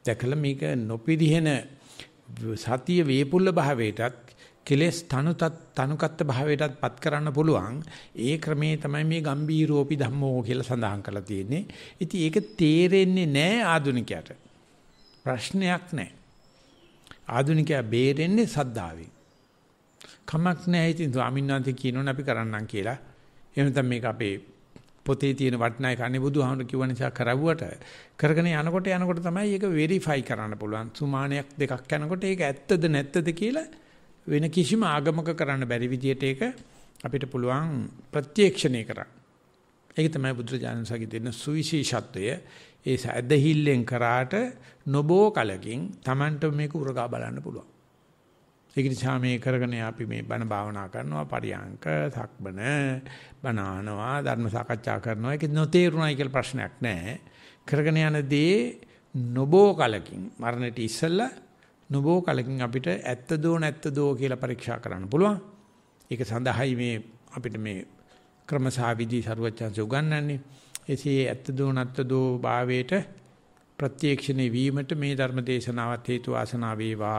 දැකලා මේක නොපිරිහෙන සතිය වේපුල්ල භාවයටත් කෙලෙස් තනුතත් තනුකත්ත භාවයටත්පත් කරන්න පුළුවන් ඒ ක්‍රමේ තමයි මේ ගම්බීරෝපි ධම්මෝ කියලා සඳහන් කරලා තියෙන්නේ. ඉතින් ඒක තේරෙන්නේ නැහැ ආදුනිකයට. ප්‍රශ්නයක් නැහැ. ආදුනිකයා බේරෙන්නේ සද්ධාවෙන්. කමක් නැහැ ඉතින් ස්වාමින්වන්ත කියනෝනේ අපි කරන්නම් කියලා. එහෙම නැත්නම් මේක අපේ පොතේ තියෙන වටිනායි කන්නේ බුදුහාමුදුරු කිව්ව නිසා කරවුවට කරගෙන යනකොට යනකොට තමයි ඒක වෙරිෆයි කරන්න පුළුවන්. සුමානයක් දෙකක් යනකොට ඒක ඇත්තද නැත්තද කියලා වෙන කිසිම ආගමක කරන්න බැරි විදියට ඒක අපිට පුළුවන් ප්‍රත්‍යක්ෂණය කරන්න. ඒක තමයි බුදුරජාණන්සගේ දෙන සුවිශේෂත්වය. ඒ සැදහිල්ලෙන් කරාට නොබෝ කලකින් Tamanට මේක උරගා බලන්න පුළුවන්. ඒක නිසා මේ කරගෙන අපි මේ බණ භාවනා කරනවා පරියංක, සක්මන, බණානවා, ධර්ම සාකච්ඡා කරනවා. ඒක නොතේරුණයි කියලා ප්‍රශ්නයක් නැහැ. කරගෙන යන දේ නොබෝ කලකින් මරණයට ඉස්සෙල්ලා නොබෝ කලකින් අපිට ඇත්ත දෝ නැත්ත දෝ කියලා පරීක්ෂා කරන්න පුළුවන්. ඒක සඳහායි මේ අපිට මේ ක්‍රමසා විදි ਸਰවචන්ස උගන්වන්නේ. එසේ ඇත්ත දෝ නැත්ත දෝ භාවයට ප්‍රත්‍යක්ෂණේ වීමට මේ ධර්ම දේශනාවත් හේතු ආසනාව වේවා.